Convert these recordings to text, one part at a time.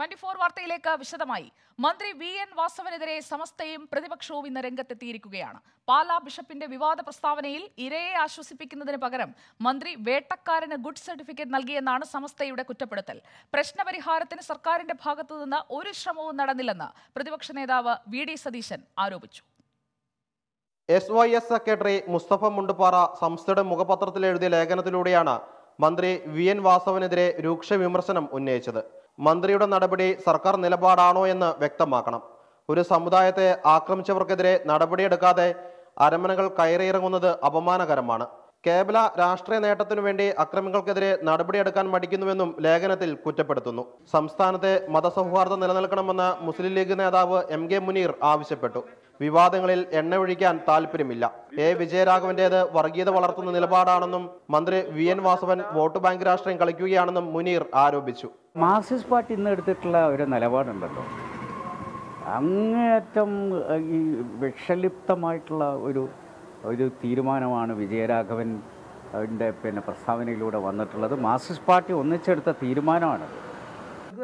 Twenty four വാർത്തയിലേക്ക് വിശദമായി മന്ത്രി വി എൻ വാസവനെതിരെ സമസ്തയും പ്രതിപക്ഷവും ഇന്ന് രംഗത്തെത്തിയിരിക്കുകയാണ് പാലാ ബിഷപ്പിന്റെ വിവാദ പ്രസ്താവനയിൽ ഇരയെ ആശ്വസിപ്പിക്കുന്നതിന് പകരം മന്ത്രി വേട്ടക്കാരന് ഗുഡ് സർട്ടിഫിക്കറ്റ് നൽകിയെന്നാണ് സമസ്തയുടെ കുറ്റപ്പെടുത്തൽ പ്രശ്നപരിഹാരത്തിന് സർക്കാരിന്റെ ഭാഗത്തു നിന്ന് ഒരു ശ്രമവും നടന്നില്ലെന്ന് പ്രതിപക്ഷ നേതാവ് വി ഡി സതീശൻ ആരോപിച്ചു S Y S secretary Musthafa Mundupara സംസ്ഥയുടെ മുഖപത്രത്തിൽ എഴുതിയ ലേഖനത്തിലൂടെയാണ് മന്ത്രി വി എൻ വാസവനെതിരെ രൂക്ഷ വിമർശനം ഉന്നയിച്ചത് മന്ത്രിയുടെ നടപടി സർക്കാർ നിലപാടാണോ എന്ന് വ്യക്തമാക്കണം ഒരു സമുദായത്തെ ആക്രമിച്ചവർക്കെതിരെ നടപടിയെടുക്കാതെ അരമനകൾ കയറിയിറങ്ങുന്നത് അപമാനകരമാണ് കേവല രാഷ്ട്രീയ നേട്ടത്തിനു വേണ്ടി അക്രമികൾക്കെതിരെ നടപടിയെടുക്കാൻ മടിക്കുന്നുവെന്നും ലേഖനത്തിൽ കുറ്റപ്പെടുത്തുന്നു സംസ്ഥാനത്തെ മതസൗഹാർദ്ദം നിലനിൽക്കണമെന്ന് മുസ്ലിം ലീഗ് നേതാവ് എം കെ മുനീർ ആവശ്യപ്പെട്ടു വിവാദങ്ങളിൽ എണ്ണയൊഴിക്കാൻ താല്പര്യമില്ല എ വിജയരാഘവന്റേത് വർഗീയത വളർത്തുന്ന നിലപാടാണെന്നും മന്ത്രി V N Vasavan vote bank രാഷ്ട്രീയം കളിക്കുകയാണെന്നും മുനീർ ആരോപിച്ചു മാർക്സിസ്റ്റ് പാർട്ടി ഇന്ന് എടുത്തിട്ടുള്ള ഒരു നിലപാടുണ്ടല്ലോ അങ്ങേയറ്റം ഈ വിഷലിപ്തമായിട്ടുള്ള ഒരു ഒരു തീരുമാനമാണ് വിജയരാഘവൻ്റെ പിന്നെ പ്രസ്താവനയിലൂടെ വന്നിട്ടുള്ളത് മാർക്സിസ്റ്റ് പാർട്ടി ഒന്നിച്ചെടുത്ത തീരുമാനമാണത്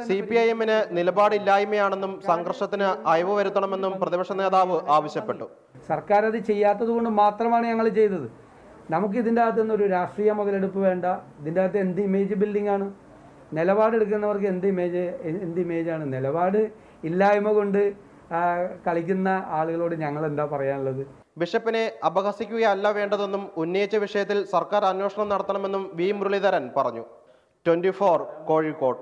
സി പി ഐ എമ്മിന് നിലപാടില്ലായ്മയാണെന്നും സംഘർഷത്തിന് അയവ് വരുത്തണമെന്നും പ്രതിപക്ഷ നേതാവ് ആവശ്യപ്പെട്ടു സർക്കാർ അത് ചെയ്യാത്തത് കൊണ്ട് മാത്രമാണ് ഞങ്ങൾ ചെയ്തത് നമുക്ക് ഇതിൻ്റെ അകത്ത് നിന്നൊരു രാഷ്ട്രീയ മുതലെടുപ്പ് വേണ്ട ഇതിൻ്റെ അകത്ത് എന്ത് ഇമേജ് ബിൽഡിംഗ് ആണ് നിലപാടെടുക്കുന്നവർക്ക് എന്ത് ഇമേജ് എന്ത് ഇമേജ് ആണ് നിലപാട് ഇല്ലായ്മ കൊണ്ട് കളിക്കുന്ന ആളുകളോട് ഞങ്ങൾ എന്താ പറയാനുള്ളത് ബിഷപ്പിനെ അപഹസിക്കുകയല്ല വേണ്ടതെന്നും ഉന്നയിച്ച വിഷയത്തിൽ സർക്കാർ അന്വേഷണം നടത്തണമെന്നും വി മുരളീധരൻ പറഞ്ഞു ട്വന്റി കോഴിക്കോട്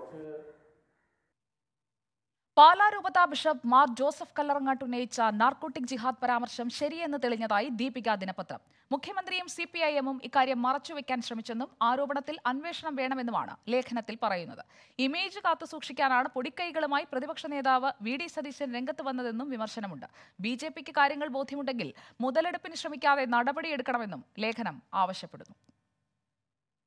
പാലാ രൂപതാ ബിഷപ്പ് മാർ ജോസഫ് കല്ലറങ്ങാട്ട് ഉന്നയിച്ച നാർക്കോട്ടിക് ജിഹാദ് പരാമർശം ശരിയെന്ന് തെളിഞ്ഞതായി ദീപിക ദിനപത്രം മുഖ്യമന്ത്രിയും സി പി ഐ എമ്മും ഇക്കാര്യം മറച്ചുവെക്കാൻ ശ്രമിച്ചെന്നും ആരോപണത്തിൽ അന്വേഷണം വേണമെന്നുമാണ് ലേഖനത്തിൽ പറയുന്നത് ഇമേജ് കാത്തു സൂക്ഷിക്കാനാണ് പൊടിക്കൈകളുമായി പ്രതിപക്ഷ നേതാവ് വി ഡി സതീശൻ രംഗത്ത് വന്നതെന്നും വിമർശനമുണ്ട് ബി ജെ പിക്ക് കാര്യങ്ങൾ ബോധ്യമുണ്ടെങ്കിൽ മുതലെടുപ്പിന് ശ്രമിക്കാതെ നടപടിയെടുക്കണമെന്നും ലേഖനം ആവശ്യപ്പെടുന്നു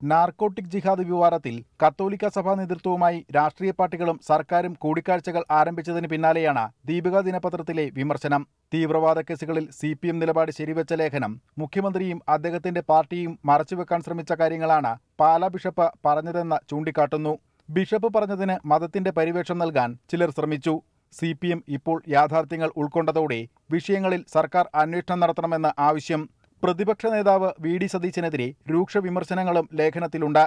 നാർക്കോട്ടിക് ജിഹാദ് വിവാദത്തിൽ കത്തോലിക്ക സഭാ നേതൃത്വവുമായി രാഷ്ട്രീയ പാർട്ടികളും സർക്കാരും കൂടിക്കാഴ്ചകൾ ആരംഭിച്ചതിന് പിന്നാലെയാണ് ദീപിക ദിനപത്രത്തിലെ വിമർശനം തീവ്രവാദ കേസുകളിൽ സി പി എം നിലപാട് ശരിവെച്ച ലേഖനം മുഖ്യമന്ത്രിയും അദ്ദേഹത്തിന്റെ പാർട്ടിയും മറച്ചുവെക്കാൻ ശ്രമിച്ച കാര്യങ്ങളാണ് പാലാ ബിഷപ്പ് പറഞ്ഞതെന്ന് ചൂണ്ടിക്കാട്ടുന്നു ബിഷപ്പ് പറഞ്ഞതിന് മതത്തിന്റെ പരിവേഷം നൽകാൻ ചിലർ ശ്രമിച്ചു സി ഇപ്പോൾ യാഥാർത്ഥ്യങ്ങൾ ഉൾക്കൊണ്ടതോടെ വിഷയങ്ങളിൽ സർക്കാർ അന്വേഷണം നടത്തണമെന്ന് ആവശ്യം പ്രതിപക്ഷ നേതാവ് വി ഡി സതീശനെതിരെ രൂക്ഷ വിമർശനങ്ങളും ലേഖനത്തിലുണ്ട്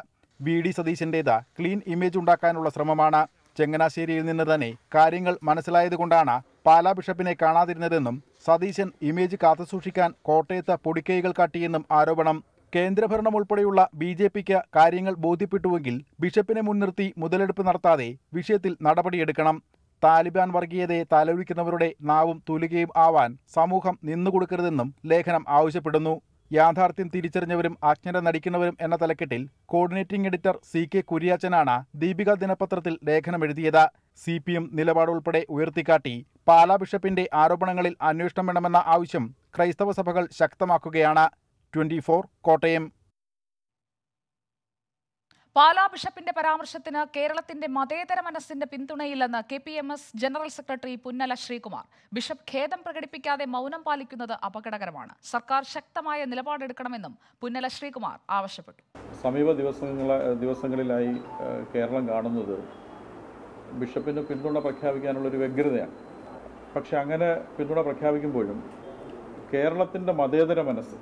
വി ഡി സതീശൻ്റേത് ക്ലീൻ ഇമേജ് ഉണ്ടാക്കാനുള്ള ശ്രമമാണ് ചെങ്ങനാശ്ശേരിയിൽ നിന്ന് തന്നെ കാര്യങ്ങൾ മനസ്സിലായതുകൊണ്ടാണ് പാലാ ബിഷപ്പിനെ കാണാതിരുന്നതെന്നും സതീശൻ ഇമേജ് കാത്തുസൂക്ഷിക്കാൻ കോട്ടയത്ത് പൊടിക്കൈകൾ കാട്ടിയെന്നും ആരോപണം കേന്ദ്രഭരണം ഉൾപ്പെടെയുള്ള ബി ജെ പിക്ക് കാര്യങ്ങൾ ബോധ്യപ്പെട്ടുവെങ്കിൽ ബിഷപ്പിനെ മുൻനിർത്തി മുതലെടുപ്പ് നടത്താതെ വിഷയത്തിൽ നടപടിയെടുക്കണം താലിബാൻ വർഗീയതയെ തലവിളിക്കുന്നവരുടെ നാവും തുലുകയും ആവാൻ സമൂഹം നിന്നുകൊടുക്കരുതെന്നും ലേഖനം ആവശ്യപ്പെടുന്നു യാഥാർത്ഥ്യം തിരിച്ചറിഞ്ഞവരും അജ്ഞത നടിക്കുന്നവരും എന്ന തലക്കെട്ടിൽ കോർഡിനേറ്റിംഗ് എഡിറ്റർ സി കെ കുര്യാച്ചനാണ് ദീപിക ദിനപത്രത്തിൽ ലേഖനമെഴുതിയത് സി പി എം നിലപാട് ഉൾപ്പെടെ ഉയർത്തിക്കാട്ടി പാലാ ബിഷപ്പിന്റെ ആരോപണങ്ങളിൽ അന്വേഷണം വേണമെന്ന ആവശ്യം ക്രൈസ്തവ സഭകൾ ശക്തമാക്കുകയാണ് ട്വന്റി കോട്ടയം പാലാ ബിഷപ്പിന്റെ പരാമർശത്തിന് കേരളത്തിന്റെ മതേതര മനസ്സിന്റെ പിന്തുണയില്ലെന്ന് K P M S general secretary Punnala Sreekumar bishop ഖേദം പ്രകടിപ്പിക്കാതെ മൗനം പാലിക്കുന്നത് അപകടകരമാണ് സർക്കാർ ശക്തമായ നിലപാടെടുക്കണമെന്നും പുന്നല ശ്രീകുമാർ ആവശ്യപ്പെട്ടു സമീപ ദിവസങ്ങളിലായി കേരളം കാണുന്നത് ബിഷപ്പിന് പിന്തുണ പ്രഖ്യാപിക്കാനുള്ള ഒരു വ്യഗ്രതയാണ് പക്ഷെ അങ്ങനെ പിന്തുണ പ്രഖ്യാപിക്കുമ്പോഴും കേരളത്തിൻ്റെ മതേതര മനസ്സ്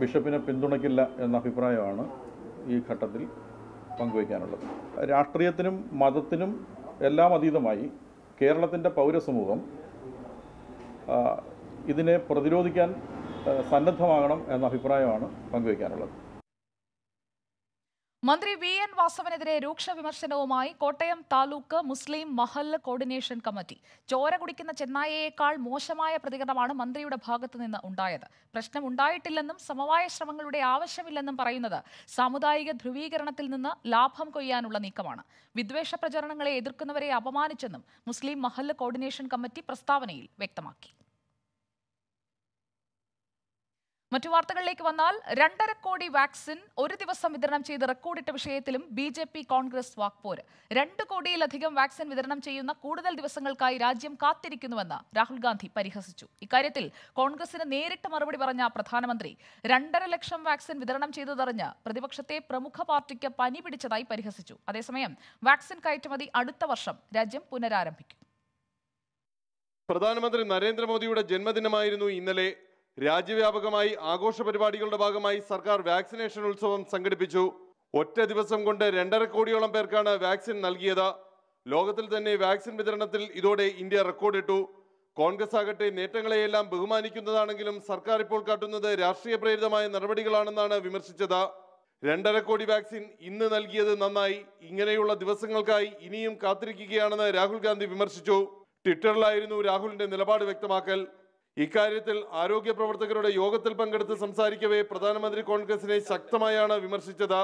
ബിഷപ്പിനെ പിന്തുണയ്ക്കില്ല എന്ന അഭിപ്രായമാണ് ഈ ഘട്ടത്തിൽ പങ്കുവയ്ക്കാനുള്ളത് രാഷ്ട്രീയത്തിനും മതത്തിനും എല്ലാം അതീതമായി കേരളത്തിൻ്റെ പൗരസമൂഹം ഇതിനെ പ്രതിരോധിക്കാൻ സന്നദ്ധമാകണം എന്ന അഭിപ്രായമാണ് പങ്കുവയ്ക്കാനുള്ളത് മന്ത്രി വി എൻ വാസവനെതിരെ രൂക്ഷ വിമർശനവുമായി കോട്ടയം താലൂക്ക് മുസ്ലിം മഹല്ല് കോർഡിനേഷൻ കമ്മിറ്റി ചോര കുടിക്കുന്ന ചെന്നായയേക്കാൾ മോശമായ പ്രതികരണമാണ് മന്ത്രിയുടെ ഭാഗത്തു നിന്ന് ഉണ്ടായത് പ്രശ്നം ഉണ്ടായിട്ടില്ലെന്നും സമവായ ശ്രമങ്ങളുടെ ആവശ്യമില്ലെന്നും പറയുന്നത് സാമുദായിക ധ്രുവീകരണത്തിൽ നിന്ന് ലാഭം കൊയ്യാനുള്ള നീക്കമാണ് വിദ്വേഷ പ്രചരണങ്ങളെ എതിർക്കുന്നവരെ അപമാനിച്ചെന്നും മുസ്ലിം മഹല്ല് കോർഡിനേഷൻ കമ്മിറ്റി പ്രസ്താവനയിൽ വ്യക്തമാക്കി മറ്റു വാർത്തകളിലേക്ക് വന്നാൽ രണ്ടര കോടി വാക്സിൻ ഒരു ദിവസം വിതരണം ചെയ്ത് റെക്കോർഡിട്ട വിഷയത്തിലും ബി ജെ പി കോൺഗ്രസ് വാക്പോര് രണ്ട് കോടിയിലധികം വാക്സിൻ വിതരണം ചെയ്യുന്ന കൂടുതൽ ദിവസങ്ങൾക്കായി രാജ്യം കാത്തിരിക്കുന്നുവെന്ന് രാഹുൽ ഗാന്ധി പരിഹസിച്ചു ഇക്കാര്യത്തിൽ കോൺഗ്രസിന് നേരിട്ട് മറുപടി പറഞ്ഞ പ്രധാനമന്ത്രി രണ്ടര ലക്ഷം വാക്സിൻ വിതരണം ചെയ്തതറിഞ്ഞ് പ്രതിപക്ഷത്തെ പ്രമുഖ പാർട്ടിക്ക് പനി പിടിച്ചതായി പരിഹസിച്ചു അതേസമയം വാക്സിൻ കയറ്റുമതി അടുത്ത വർഷം രാജ്യം പുനരാരംഭിക്കും പ്രധാനമന്ത്രി നരേന്ദ്രമോദിയുടെ ജന്മദിനമായിരുന്നു ഇന്നലെ രാജ്യവ്യാപകമായി ആഘോഷ പരിപാടികളുടെ ഭാഗമായി സർക്കാർ വാക്സിനേഷൻ ഉത്സവം സംഘടിപ്പിച്ചു ഒറ്റ ദിവസം കൊണ്ട് രണ്ടര കോടിയോളം പേർക്കാണ് വാക്സിൻ നൽകിയത് ലോകത്തിൽ തന്നെ വാക്സിൻ വിതരണത്തിൽ ഇതോടെ ഇന്ത്യ റെക്കോർഡിട്ടു കോൺഗ്രസ് ആകട്ടെ നേട്ടങ്ങളെയെല്ലാം ബഹുമാനിക്കുന്നതാണെങ്കിലും സർക്കാർ ഇപ്പോൾ കാട്ടുന്നത് രാഷ്ട്രീയ പ്രേരിതമായ നടപടികളാണെന്നാണ് വിമർശിച്ചത് രണ്ടര കോടി വാക്സിൻ ഇന്ന് നൽകിയത് നന്നായി ഇങ്ങനെയുള്ള ദിവസങ്ങൾക്കായി ഇനിയും കാത്തിരിക്കുകയാണെന്ന് രാഹുൽ ഗാന്ധി വിമർശിച്ചു ട്വിറ്ററിലായിരുന്നു രാഹുലിന്റെ നിലപാട് വ്യക്തമാക്കൽ ഇക്കാര്യത്തിൽ ആരോഗ്യ പ്രവർത്തകരുടെ യോഗത്തിൽ പങ്കെടുത്ത് സംസാരിക്കവേ പ്രധാനമന്ത്രി കോൺഗ്രസിനെ ശക്തമായാണ് വിമർശിച്ചത്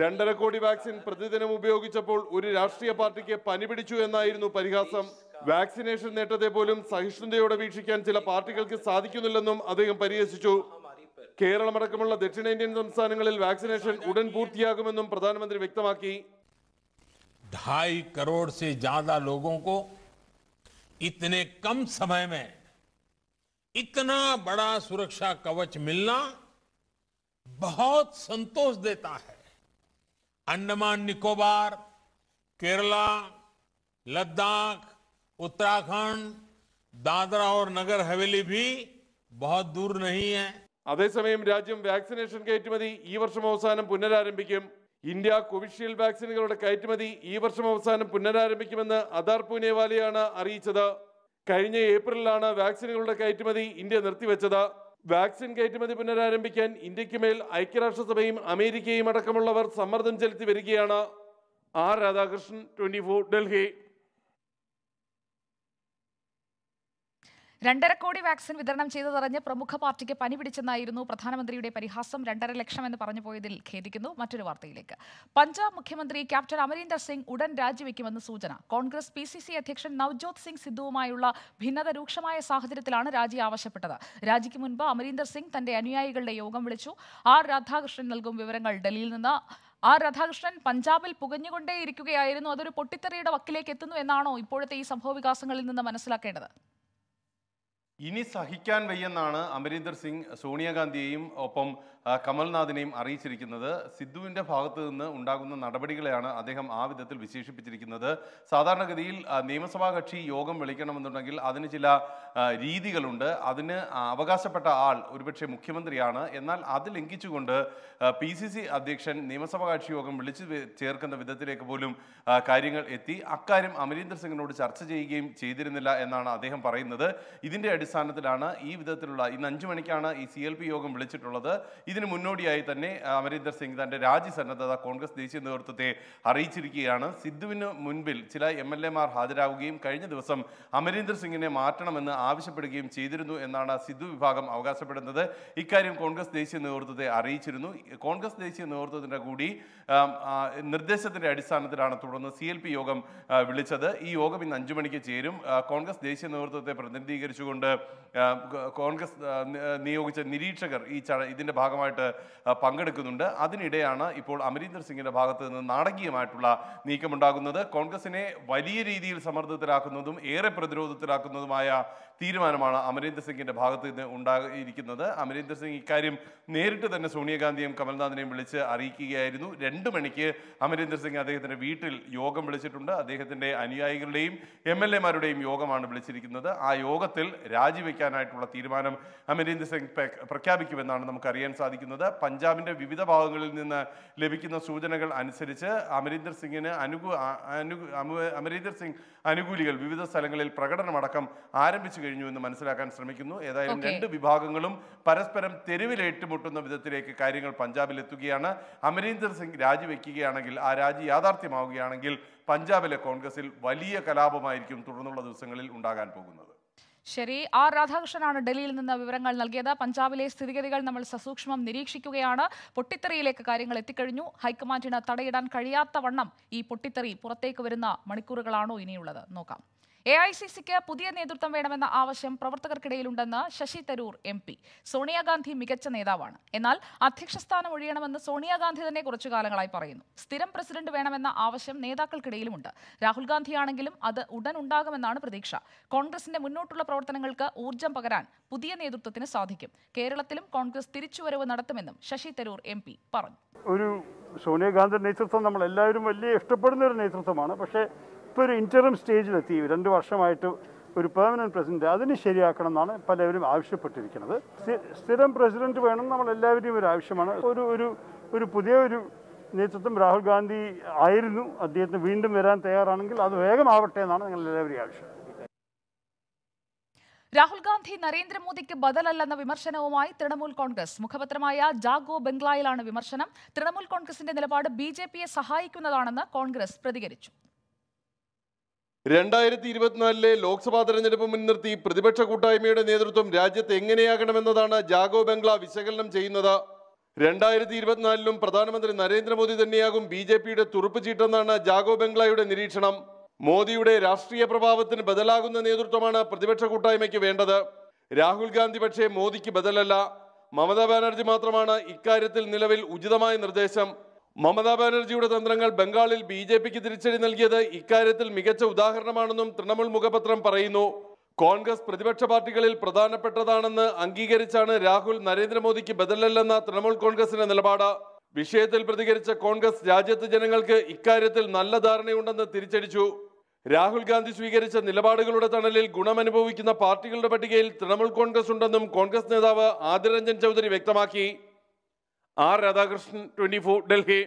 രണ്ടര കോടി വാക്സിൻ പ്രതിദിനം ഉപയോഗിച്ചപ്പോൾ ഒരു രാഷ്ട്രീയ പാർട്ടിക്ക് പനി പിടിച്ചു എന്നായിരുന്നു പരിഹാസം വാക്സിനേഷൻ നേട്ടത്തെ പോലും സഹിഷ്ണുതയോടെ വീക്ഷിക്കാൻ ചില പാർട്ടികൾക്ക് സാധിക്കുന്നില്ലെന്നും അദ്ദേഹം പരിഹസിച്ചു കേരളമടക്കമുള്ള ദക്ഷിണേന്ത്യൻ സംസ്ഥാനങ്ങളിൽ വാക്സിനേഷൻ ഉടൻ പൂർത്തിയാകുമെന്നും പ്രധാനമന്ത്രി വ്യക്തമാക്കി ढाई करोड़ से ज्यादा लोगों को इतने कम समय इतना बड़ा सुरक्षा कवच मिलना बहुत संतोष देता है अंडमान निकोबार केरला लद्दाख उत्तराखंड दादरा और नगर हवेली भी बहुत दूर नहीं है അതേസമയം രാജ്യം വാക്സിനേഷൻ കയറ്റുമതി ഈ വർഷം അവസാനം പുനരാരംഭിക്കും ഇന്ത്യ കോവിഷീൽഡ് വാക്സിനുകളുടെ കയറ്റുമതി ഈ വർഷം അവസാനം പുനരാരംഭിക്കുമെന്ന് അദാർ പൂനേവാലിയാണ് അറിയിച്ചത് കഴിഞ്ഞ ഏപ്രിലാണ് വാക്സിനുകളുടെ കയറ്റുമതി ഇന്ത്യ നിർത്തിവെച്ചത് വാക്സിൻ കയറ്റുമതി പുനരാരംഭിക്കാൻ ഇന്ത്യക്ക് മേൽ ഐക്യരാഷ്ട്രസഭയും അമേരിക്കയും അടക്കമുള്ളവർ സമ്മർദ്ദം ചെലുത്തി വരികയാണ് ആർ രാധാകൃഷ്ണൻ ട്വന്റി ഡൽഹി രണ്ടര കോടി വാക്സിൻ വിതരണം ചെയ്തതറിഞ്ഞ് പ്രമുഖ പാർട്ടിക്ക് പനി പിടിച്ചെന്നായിരുന്നു പ്രധാനമന്ത്രിയുടെ പരിഹാസം രണ്ടര ലക്ഷം എന്ന് പറഞ്ഞു പോയതിൽ ഖേദിക്കുന്നു മറ്റൊരു വാർത്തയിലേക്ക് പഞ്ചാബ് മുഖ്യമന്ത്രി ക്യാപ്റ്റൻ അമരീന്ദർ സിംഗ് ഉടൻ രാജിവെക്കുമെന്ന് സൂചന കോൺഗ്രസ് പി സി സി അധ്യക്ഷൻ നവ്ജോത് സിംഗ് സിദ്ധുവുമായുള്ള ഭിന്നത രൂക്ഷമായ സാഹചര്യത്തിലാണ് രാജി ആവശ്യപ്പെട്ടത് രാജിക്ക് മുൻപ് അമരീന്ദർ സിംഗ് തന്റെ അനുയായികളുടെ യോഗം വിളിച്ചു ആർ രാധാകൃഷ്ണൻ നൽകും വിവരങ്ങൾ ഡൽഹിയിൽ നിന്ന് ആർ രാധാകൃഷ്ണൻ പഞ്ചാബിൽ പുകഞ്ഞുകൊണ്ടേയിരിക്കുകയായിരുന്നു അതൊരു പൊട്ടിത്തെറിയുടെ വക്കിലേക്ക് എത്തുന്നു എന്നാണോ ഇപ്പോഴത്തെ ഈ സംഭവ വികാസങ്ങളിൽ നിന്ന് മനസ്സിലാക്കേണ്ടത് ഇനി സഹിക്കാൻ വയ്യെന്നാണ് അമരീന്ദർ സിംഗ് സോണിയാഗാന്ധിയെയും ഒപ്പം കമൽനാഥിനെയും അറിയിച്ചിരിക്കുന്നത് സിദ്ധുവിൻ്റെ ഭാഗത്തു നിന്ന് ഉണ്ടാകുന്ന നടപടികളെയാണ് അദ്ദേഹം ആ വിധത്തിൽ വിശേഷിപ്പിച്ചിരിക്കുന്നത് സാധാരണഗതിയിൽ നിയമസഭാ കക്ഷി യോഗം വിളിക്കണമെന്നുണ്ടെങ്കിൽ അതിന് ചില രീതികളുണ്ട് അതിന് അവകാശപ്പെട്ട ആൾ ഒരുപക്ഷെ മുഖ്യമന്ത്രിയാണ് എന്നാൽ അത് ലംഘിച്ചുകൊണ്ട് പി സി സി അധ്യക്ഷൻ നിയമസഭാ കക്ഷി യോഗം വിളിച്ചു ചേർക്കുന്ന വിധത്തിലേക്ക് പോലും കാര്യങ്ങൾ എത്തി അക്കാര്യം അമരീന്ദർ സിംഗിനോട് ചർച്ച ചെയ്യുകയും ചെയ്തിരുന്നില്ല എന്നാണ് അദ്ദേഹം പറയുന്നത് ഇതിൻ്റെ അടിസ്ഥാനത്തിലാണ് ഈ വിധത്തിലുള്ള ഇന്ന് അഞ്ചു മണിക്കാണ് ഈ സി യോഗം വിളിച്ചിട്ടുള്ളത് ഇതിന് മുന്നോടിയായി തന്നെ അമരീന്ദർ സിംഗ് തൻ്റെ സന്നദ്ധത കോൺഗ്രസ് ദേശീയ നേതൃത്വത്തെ അറിയിച്ചിരിക്കുകയാണ് സിദ്ധുവിന് മുൻപിൽ ചില എം എൽ എമാർ ഹാജരാകുകയും കഴിഞ്ഞ ദിവസം അമരീന്ദർ സിംഗിനെ മാറ്റണമെന്ന് ആവശ്യപ്പെടുകയും ചെയ്തിരുന്നു എന്നാണ് സിദ്ധു വിഭാഗം അവകാശപ്പെടുന്നത് ഇക്കാര്യം കോൺഗ്രസ് ദേശീയ നേതൃത്വത്തെ അറിയിച്ചിരുന്നു കോൺഗ്രസ് ദേശീയ നേതൃത്വത്തിൻ്റെ കൂടി നിർദ്ദേശത്തിൻ്റെ അടിസ്ഥാനത്തിലാണ് തുടർന്ന് സി എൽ പി യോഗം വിളിച്ചത് ഈ യോഗം ഇന്ന് അഞ്ചു മണിക്ക് ചേരും കോൺഗ്രസ് ദേശീയ നേതൃത്വത്തെ പ്രതിനിധീകരിച്ചുകൊണ്ട് കോൺഗ്രസ് നിയോഗിച്ച നിരീക്ഷകർ ഈ ഇതിന്റെ ഭാഗമായി പ്രധാനമായിട്ട് പങ്കെടുക്കുന്നുണ്ട് അതിനിടെയാണ് ഇപ്പോൾ അമരീന്ദർ സിംഗിന്റെ ഭാഗത്ത് നിന്ന് നാടകീയമായിട്ടുള്ള നീക്കമുണ്ടാകുന്നത് കോൺഗ്രസിനെ വലിയ രീതിയിൽ സമ്മർദ്ദത്തിലാക്കുന്നതും ഏറെ പ്രതിരോധത്തിലാക്കുന്നതുമായ തീരുമാനമാണ് അമരീന്ദർ സിംഗിന്റെ ഭാഗത്ത് നിന്ന് ഉണ്ടായിരിക്കുന്നത് അമരീന്ദർ സിംഗ് ഇക്കാര്യം നേരിട്ട് തന്നെ സോണിയാഗാന്ധിയും കമൽനാഥിനെയും വിളിച്ച് അറിയിക്കുകയായിരുന്നു രണ്ടു മണിക്ക് അമരീന്ദർ സിംഗ് അദ്ദേഹത്തിന്റെ വീട്ടിൽ യോഗം വിളിച്ചിട്ടുണ്ട് അദ്ദേഹത്തിന്റെ അനുയായികളുടെയും എം എൽ എമാരുടെയും യോഗമാണ് വിളിച്ചിരിക്കുന്നത് ആ യോഗത്തിൽ രാജിവെക്കാനായിട്ടുള്ള തീരുമാനം അമരീന്ദർ സിംഗ് പ്രഖ്യാപിക്കുമെന്നാണ് നമുക്ക് അറിയാൻ സാധിക്കുന്നത് പഞ്ചാബിന്റെ വിവിധ ഭാഗങ്ങളിൽ നിന്ന് ലഭിക്കുന്ന സൂചനകൾ അനുസരിച്ച് അമരീന്ദർ സിംഗിന് അനുകൂ അനു അമരീന്ദർ സിംഗ് അനുകൂലികൾ വിവിധ സ്ഥലങ്ങളിൽ പ്രകടനമടക്കം ആരംഭിച്ചു കഴിഞ്ഞു എന്ന് മനസ്സിലാക്കാൻ ശ്രമിക്കുന്നു ഏതായാലും രണ്ട് വിഭാഗങ്ങളും പരസ്പരം തെരുവിൽ ഏറ്റുമുട്ടുന്ന വിധത്തിലേക്ക് കാര്യങ്ങൾ പഞ്ചാബിൽ എത്തുകയാണ് അമരീന്ദർ സിംഗ് രാജിവെക്കുകയാണെങ്കിൽ ആ രാജി യാഥാർത്ഥ്യമാവുകയാണെങ്കിൽ പഞ്ചാബിലെ കോൺഗ്രസിൽ വലിയ കലാപമായിരിക്കും തുടർന്നുള്ള ദിവസങ്ങളിൽ ഉണ്ടാകാൻ പോകുന്നത് ശരി ആർ രാധാകൃഷ്ണനാണ് ഡൽഹിയിൽ നിന്ന് വിവരങ്ങൾ നൽകിയത് പഞ്ചാബിലെ സ്ഥിതിഗതികൾ നമ്മൾ സസൂക്ഷ്മം നിരീക്ഷിക്കുകയാണ് പൊട്ടിത്തെറിയിലേക്ക് കാര്യങ്ങൾ എത്തിക്കഴിഞ്ഞു ഹൈക്കമാൻഡിന് തടയിടാൻ കഴിയാത്ത വണ്ണം ഈ പൊട്ടിത്തെറി പുറത്തേക്ക് വരുന്ന മണിക്കൂറുകളാണോ ഇനിയുള്ളത് നോക്കാം എ ഐ സി സിക്ക് പുതിയ നേതൃത്വം വേണമെന്ന ആവശ്യം പ്രവർത്തകർക്കിടയിലുണ്ടെന്ന് ശശി തരൂർ എം പി സോണിയാഗാന്ധി മികച്ച നേതാവാണ് എന്നാൽ അധ്യക്ഷ സ്ഥാനം ഒഴിയണമെന്ന് സോണിയാഗാന്ധി തന്നെ കുറച്ചു കാലങ്ങളായി പറയുന്നു സ്ഥിരം പ്രസിഡന്റ് വേണമെന്ന ആവശ്യം നേതാക്കൾക്കിടയിലുമുണ്ട് രാഹുൽ ഗാന്ധിയാണെങ്കിലും അത് ഉടൻ ഉണ്ടാകുമെന്നാണ് പ്രതീക്ഷ കോൺഗ്രസിന്റെ മുന്നോട്ടുള്ള പ്രവർത്തനങ്ങൾക്ക് ഊർജ്ജം പകരാൻ പുതിയ നേതൃത്വത്തിന് സാധിക്കും കേരളത്തിലും കോൺഗ്രസ് തിരിച്ചുവരവ് നടത്തുമെന്നും ശശി തരൂർ എം പറഞ്ഞു ഒരു സോണിയാഗാന്ധി നേതൃത്വം നമ്മൾ എല്ലാവരും വലിയ ഇഷ്ടപ്പെടുന്ന ഒരു നേതൃത്വമാണ് പക്ഷേ ഇപ്പോൾ ഒരു ഇൻ്ററും സ്റ്റേജിലെത്തി രണ്ട് വർഷമായിട്ട് ഒരു പെർമനൻറ്റ് പ്രസിഡന്റ് അതിന് ശരിയാക്കണം എന്നാണ് പലവരും ആവശ്യപ്പെട്ടിരിക്കുന്നത് സ്ഥിരം പ്രസിഡന്റ് വേണം നമ്മൾ ഒരു ആവശ്യമാണ് ഒരു ഒരു ഒരു പുതിയ ഒരു നേതൃത്വം രാഹുൽ ഗാന്ധി ആയിരുന്നു അദ്ദേഹത്തിന് വീണ്ടും വരാൻ തയ്യാറാണെങ്കിൽ അത് വേഗം ആവട്ടെ എന്നാണ് ഞങ്ങൾ എല്ലാവരെയും ആവശ്യം രാഹുൽ ഗാന്ധി നരേന്ദ്രമോദിക്ക് ബദലല്ലെന്ന വിമർശനവുമായി തൃണമൂൽ കോൺഗ്രസ് മുഖപത്രമായ ജാഗോ ബംഗ്ലായിലാണ് വിമർശനം തൃണമൂൽ കോൺഗ്രസിന്റെ നിലപാട് ബി സഹായിക്കുന്നതാണെന്ന് കോൺഗ്രസ് പ്രതികരിച്ചു രണ്ടായിരത്തി ഇരുപത്തിനാലിലെ ലോക്സഭാ തെരഞ്ഞെടുപ്പ് മുൻനിർത്തി പ്രതിപക്ഷ കൂട്ടായ്മയുടെ നേതൃത്വം രാജ്യത്ത് എങ്ങനെയാകണമെന്നതാണ് ജാഗോ ബംഗ്ല വിശകലനം ചെയ്യുന്നത് രണ്ടായിരത്തി ഇരുപത്തിനാലിലും പ്രധാനമന്ത്രി നരേന്ദ്രമോദി തന്നെയാകും ബി ജെ പിയുടെ തുറുപ്പ് ചീട്ടെന്നാണ് ജാഗോ ബംഗ്ലയുടെ നിരീക്ഷണം മോദിയുടെ രാഷ്ട്രീയ പ്രഭാവത്തിന് ബദലാകുന്ന നേതൃത്വമാണ് പ്രതിപക്ഷ കൂട്ടായ്മയ്ക്ക് വേണ്ടത് രാഹുൽ ഗാന്ധി പക്ഷേ മോദിക്ക് ബദലല്ല മമതാ ബാനർജി മാത്രമാണ് ഇക്കാര്യത്തിൽ നിലവിൽ ഉചിതമായ നിർദ്ദേശം മമതാ ബാനർജിയുടെ തന്ത്രങ്ങൾ ബംഗാളിൽ ബി ജെ പിക്ക് തിരിച്ചടി നൽകിയത് ഇക്കാര്യത്തിൽ മികച്ച ഉദാഹരണമാണെന്നും തൃണമൂൽ മുഖപത്രം പറയുന്നു കോൺഗ്രസ് പ്രതിപക്ഷ പാർട്ടികളിൽ പ്രധാനപ്പെട്ടതാണെന്ന് അംഗീകരിച്ചാണ് രാഹുൽ നരേന്ദ്രമോദിക്ക് ബദലല്ലെന്ന തൃണമൂൽ കോൺഗ്രസിന്റെ നിലപാട് വിഷയത്തിൽ പ്രതികരിച്ച കോൺഗ്രസ് രാജ്യത്തെ ജനങ്ങൾക്ക് ഇക്കാര്യത്തിൽ നല്ല ധാരണയുണ്ടെന്ന് തിരിച്ചടിച്ചു രാഹുൽ ഗാന്ധി സ്വീകരിച്ച നിലപാടുകളുടെ തണലിൽ ഗുണമനുഭവിക്കുന്ന പാർട്ടികളുടെ പട്ടികയിൽ തൃണമൂൽ കോൺഗ്രസ് ഉണ്ടെന്നും കോൺഗ്രസ് നേതാവ് ആദിരഞ്ജൻ ചൗധരി വ്യക്തമാക്കി R Radhakrishnan twenty four Delhi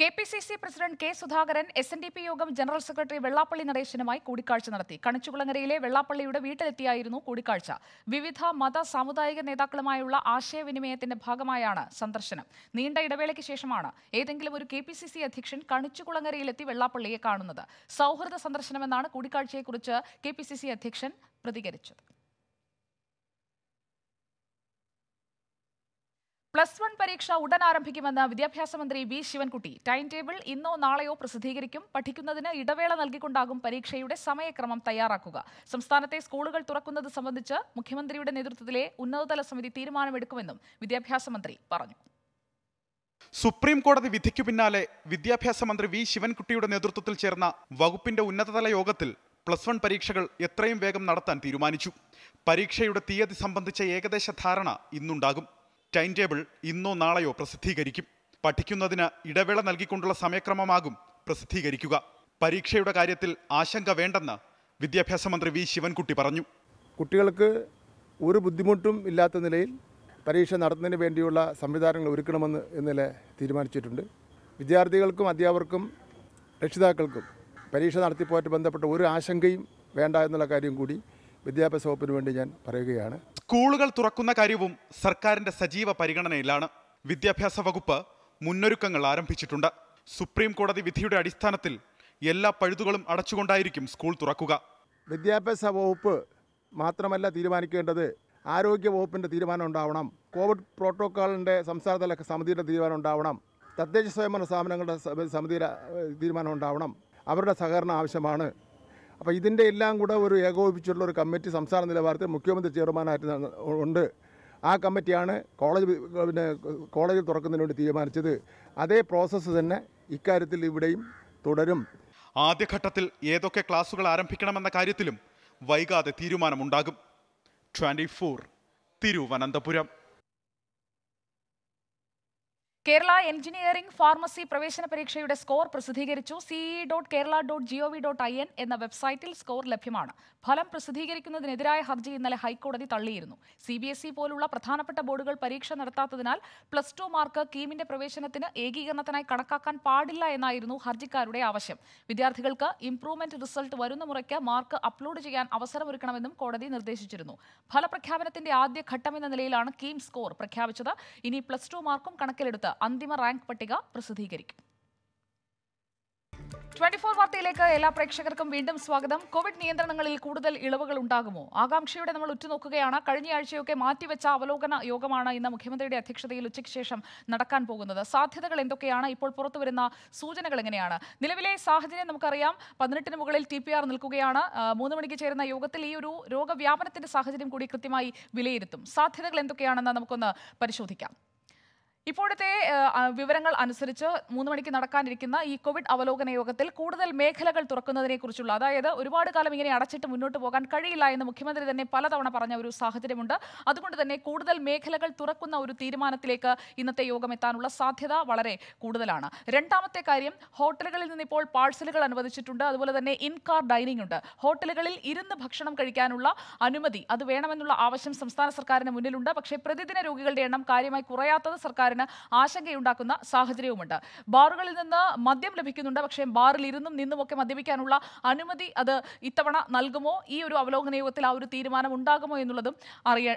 K P C C president K Sudhakaran S N D P യോഗം ജനറൽ സെക്രട്ടറി വെള്ളാപ്പള്ളി നടേശനുമായി കൂടിക്കാഴ്ച നടത്തി കണിച്ചുകുളങ്ങരയിലെ വെള്ളാപ്പള്ളിയുടെ വീട്ടിലെത്തിയായിരുന്നു കൂടിക്കാഴ്ച വിവിധ മത സാമുദായിക നേതാക്കളുമായുള്ള ആശയവിനിമയത്തിന്റെ ഭാഗമായാണ് സന്ദർശനം നീണ്ട ഇടവേളയ്ക്ക് ശേഷമാണ് ഏതെങ്കിലും ഒരു കെ പി സി സി അധ്യക്ഷൻ കണിച്ചുകുളങ്ങരയിലെത്തി വെള്ളാപ്പള്ളിയെ കാണുന്നത് സൗഹൃദ സന്ദർശനമെന്നാണ് കൂടിക്കാഴ്ചയെക്കുറിച്ച് കെ പി സി സി അധ്യക്ഷൻ പ്രതികരിച്ചത് പ്ലസ് വൺ പരീക്ഷ ഉടൻ ആരംഭിക്കുമെന്ന് വിദ്യാഭ്യാസ മന്ത്രി വി ശിവൻകുട്ടി ടൈം ടേബിൾ ഇന്നോ നാളെയോ പ്രസിദ്ധീകരിക്കും പഠിക്കുന്നതിന് ഇടവേള നൽകിക്കൊണ്ടാകും പരീക്ഷയുടെ സമയക്രമം തയ്യാറാക്കുക സംസ്ഥാനത്തെ സ്കൂളുകൾ തുറക്കുന്നത് സംബന്ധിച്ച് മുഖ്യമന്ത്രിയുടെ നേതൃത്വത്തിലെ ഉന്നതതല സമിതി തീരുമാനമെടുക്കുമെന്നും വിദ്യാഭ്യാസ മന്ത്രി പറഞ്ഞു സുപ്രീം കോടതി വിധിക്കു പിന്നാലെ വിദ്യാഭ്യാസ മന്ത്രി വി ശിവൻകുട്ടിയുടെ നേതൃത്വത്തിൽ ചേർന്ന വകുപ്പിന്റെ ഉന്നതതല യോഗത്തിൽ പ്ലസ് വൺ പരീക്ഷകൾ എത്രയും വേഗം നടത്താൻ തീരുമാനിച്ചു പരീക്ഷയുടെ തീയതി സംബന്ധിച്ച ഏകദേശ ധാരണ ഇന്നുണ്ടാകും ടൈം ടേബിൾ ഇന്നോ നാളെയോ പ്രസിദ്ധീകരിക്കും പഠിക്കുന്നതിന് ഇടവേള നൽകിക്കൊണ്ടുള്ള സമയക്രമമാകും പ്രസിദ്ധീകരിക്കുക പരീക്ഷയുടെ കാര്യത്തിൽ ആശങ്ക വേണ്ടെന്ന് വിദ്യാഭ്യാസ മന്ത്രി വി ശിവൻകുട്ടി പറഞ്ഞു കുട്ടികൾക്ക് ഒരു ബുദ്ധിമുട്ടും ഇല്ലാത്ത നിലയിൽ പരീക്ഷ നടത്തുന്നതിന് വേണ്ടിയുള്ള സംവിധാനങ്ങൾ ഒരുക്കണമെന്ന് ഇന്നലെ തീരുമാനിച്ചിട്ടുണ്ട് വിദ്യാർത്ഥികൾക്കും അധ്യാപകർക്കും രക്ഷിതാക്കൾക്കും പരീക്ഷ നടത്തിപ്പോയിട്ട് ബന്ധപ്പെട്ട ഒരു ആശങ്കയും വേണ്ട എന്നുള്ള കാര്യം കൂടി വിദ്യാഭ്യാസ വകുപ്പിന് വേണ്ടി ഞാൻ പറയുകയാണ് സ്കൂളുകൾ തുറക്കുന്ന കാര്യവും സർക്കാരിന്റെ സജീവ പരിഗണനയിലാണ് വിദ്യാഭ്യാസ വകുപ്പ് മുന്നൊരുക്കങ്ങൾ ആരംഭിച്ചിട്ടുണ്ട് സുപ്രീം കോടതി വിധിയുടെ അടിസ്ഥാനത്തിൽ എല്ലാ പഴുതുകളും അടച്ചുകൊണ്ടായിരിക്കും സ്കൂൾ തുറക്കുക വിദ്യാഭ്യാസ വകുപ്പ് മാത്രമല്ല തീരുമാനിക്കേണ്ടത് ആരോഗ്യ വകുപ്പിൻ്റെ തീരുമാനം ഉണ്ടാവണം കോവിഡ് പ്രോട്ടോക്കോളിൻ്റെ സംസ്ഥാനതല സമിതിയുടെ തീരുമാനം ഉണ്ടാവണം തദ്ദേശ സ്വയംഭരണ സ്ഥാപനങ്ങളുടെ സമിതിയുടെ തീരുമാനം ഉണ്ടാവണം അവരുടെ സഹകരണം ആവശ്യമാണ് അപ്പോൾ ഇതിൻ്റെ എല്ലാം കൂടെ ഒരു ഏകോപിപ്പിച്ചുള്ള ഒരു കമ്മിറ്റി സംസ്ഥാന നിലവാരത്തിൽ മുഖ്യമന്ത്രി ചെയർമാനായിട്ട് ഉണ്ട് ആ കമ്മിറ്റിയാണ് കോളേജ് പിന്നെ കോളേജ് തുറക്കുന്നതിന് വേണ്ടി തീരുമാനിച്ചത് അതേ പ്രോസസ്സ് തന്നെ ഇക്കാര്യത്തിൽ ഇവിടെയും തുടരും ആദ്യഘട്ടത്തിൽ ഏതൊക്കെ ക്ലാസുകൾ ആരംഭിക്കണമെന്ന കാര്യത്തിലും വൈകാതെ തീരുമാനമുണ്ടാകും twenty four Thiruvananthapuram Kerala engineering pharmacy പ്രവേശന പരീക്ഷയുടെ സ്കോർ പ്രസിദ്ധീകരിച്ചു CE dot Kerala dot GOV dot I N എന്ന വെബ്സൈറ്റിൽ സ്കോർ ലഭ്യമാണ് ഫലം പ്രസിദ്ധീകരിക്കുന്നതിനെതിരായ ഹർജി ഇന്നലെ ഹൈക്കോടതി തള്ളിയിരുന്നു സി ബി എസ് ഇ പോലുള്ള പ്രധാനപ്പെട്ട ബോർഡുകൾ പരീക്ഷ നടത്താത്തതിനാൽ പ്ലസ് ടു മാർക്ക് കീമിന്റെ പ്രവേശനത്തിന് ഏകീകരണത്തിനായി കണക്കാക്കാൻ പാടില്ല എന്നായിരുന്നു ഹർജിക്കാരുടെ ആവശ്യം വിദ്യാർത്ഥികൾക്ക് ഇംപ്രൂവ്മെന്റ് റിസൾട്ട് വരുന്ന മുറയ്ക്ക് മാർക്ക് അപ്ലോഡ് ചെയ്യാൻ അവസരമൊരുക്കണമെന്നും കോടതി നിർദ്ദേശിച്ചിരുന്നു ഫലപ്രഖ്യാപനത്തിന്റെ ആദ്യ ഘട്ടമെന്ന നിലയിലാണ് കീം സ്കോർ പ്രഖ്യാപിച്ചത് ഇനി പ്ലസ് ടു മാർക്കും കണക്കിലെടുത്ത് അന്തിമ റാങ്ക് പട്ടിക പ്രസിദ്ധീകരിക്കും ട്വന്റി ഫോർ വാർത്തയിലേക്ക് എല്ലാ പ്രേക്ഷകർക്കും വീണ്ടും സ്വാഗതം കോവിഡ് നിയന്ത്രണങ്ങളിൽ കൂടുതൽ ഇളവുകൾ ഉണ്ടാകുമോ ആകാംക്ഷയോടെ നമ്മൾ ഉറ്റുനോക്കുകയാണ് കഴിഞ്ഞ ആഴ്ചയൊക്കെ മാറ്റിവെച്ച അവലോകന യോഗമാണ് ഇന്ന് മുഖ്യമന്ത്രിയുടെ അധ്യക്ഷതയിൽ ഉച്ചയ്ക്ക് ശേഷം നടക്കാൻ പോകുന്നത് സാധ്യതകൾ എന്തൊക്കെയാണ് ഇപ്പോൾ പുറത്തുവരുന്ന സൂചനകൾ എങ്ങനെയാണ് നിലവിലെ സാഹചര്യം നമുക്കറിയാം പതിനെട്ടിന് മുകളിൽ ടി പി ആർ നിൽക്കുകയാണ് മൂന്ന് മണിക്ക് ചേരുന്ന യോഗത്തിൽ ഈ ഒരു രോഗവ്യാപനത്തിന്റെ സാഹചര്യം കൂടി കൃത്യമായി വിലയിരുത്തും സാധ്യതകൾ എന്തൊക്കെയാണെന്ന് നമുക്കൊന്ന് പരിശോധിക്കാം ഇപ്പോഴത്തെ വിവരങ്ങൾ അനുസരിച്ച് മൂന്ന് മണിക്ക് നടക്കാനിരിക്കുന്ന ഈ കോവിഡ് അവലോകന യോഗത്തിൽ കൂടുതൽ മേഖലകൾ തുറക്കുന്നതിനെക്കുറിച്ചുള്ള അതായത് ഒരുപാട് കാലം ഇങ്ങനെ അടച്ചിട്ട് മുന്നോട്ട് പോകാൻ കഴിയില്ല എന്ന് മുഖ്യമന്ത്രി തന്നെ പലതവണ പറഞ്ഞ ഒരു സാഹചര്യമുണ്ട് അതുകൊണ്ട് തന്നെ കൂടുതൽ മേഖലകൾ തുറക്കുന്ന ഒരു തീരുമാനത്തിലേക്ക് ഇന്നത്തെ യോഗം എത്താനുള്ള സാധ്യത വളരെ കൂടുതലാണ് രണ്ടാമത്തെ കാര്യം ഹോട്ടലുകളിൽ നിന്ന് ഇപ്പോൾ പാഴ്സലുകൾ അനുവദിച്ചിട്ടുണ്ട് അതുപോലെ തന്നെ ഇൻ കാർ ഡൈനിങ് ഉണ്ട് ഹോട്ടലുകളിൽ ഇരുന്ന് ഭക്ഷണം കഴിക്കാനുള്ള അനുമതി അത് വേണമെന്നുള്ള ആവശ്യം സംസ്ഥാന സർക്കാരിന് മുന്നിലുണ്ട് പക്ഷേ പ്രതിദിന രോഗികളുടെ എണ്ണം കാര്യമായി കുറയാത്തത് സർക്കാരിന് ജീവനക്കാരന് ആശങ്കയുണ്ടാക്കുന്ന സാഹചര്യവുമുണ്ട് ബാറുകളിൽ നിന്ന് മദ്യം ലഭിക്കുന്നുണ്ട് പക്ഷേ ബാറിൽ ഇരുന്നും നിന്നുമൊക്കെ മദ്യപിക്കാനുള്ള അനുമതി അത് ഇത്തവണ നൽകുമോ ഈ ഒരു അവലോകന യോഗത്തിൽ ആ ഒരു തീരുമാനം ഉണ്ടാകുമോ എന്നുള്ളതും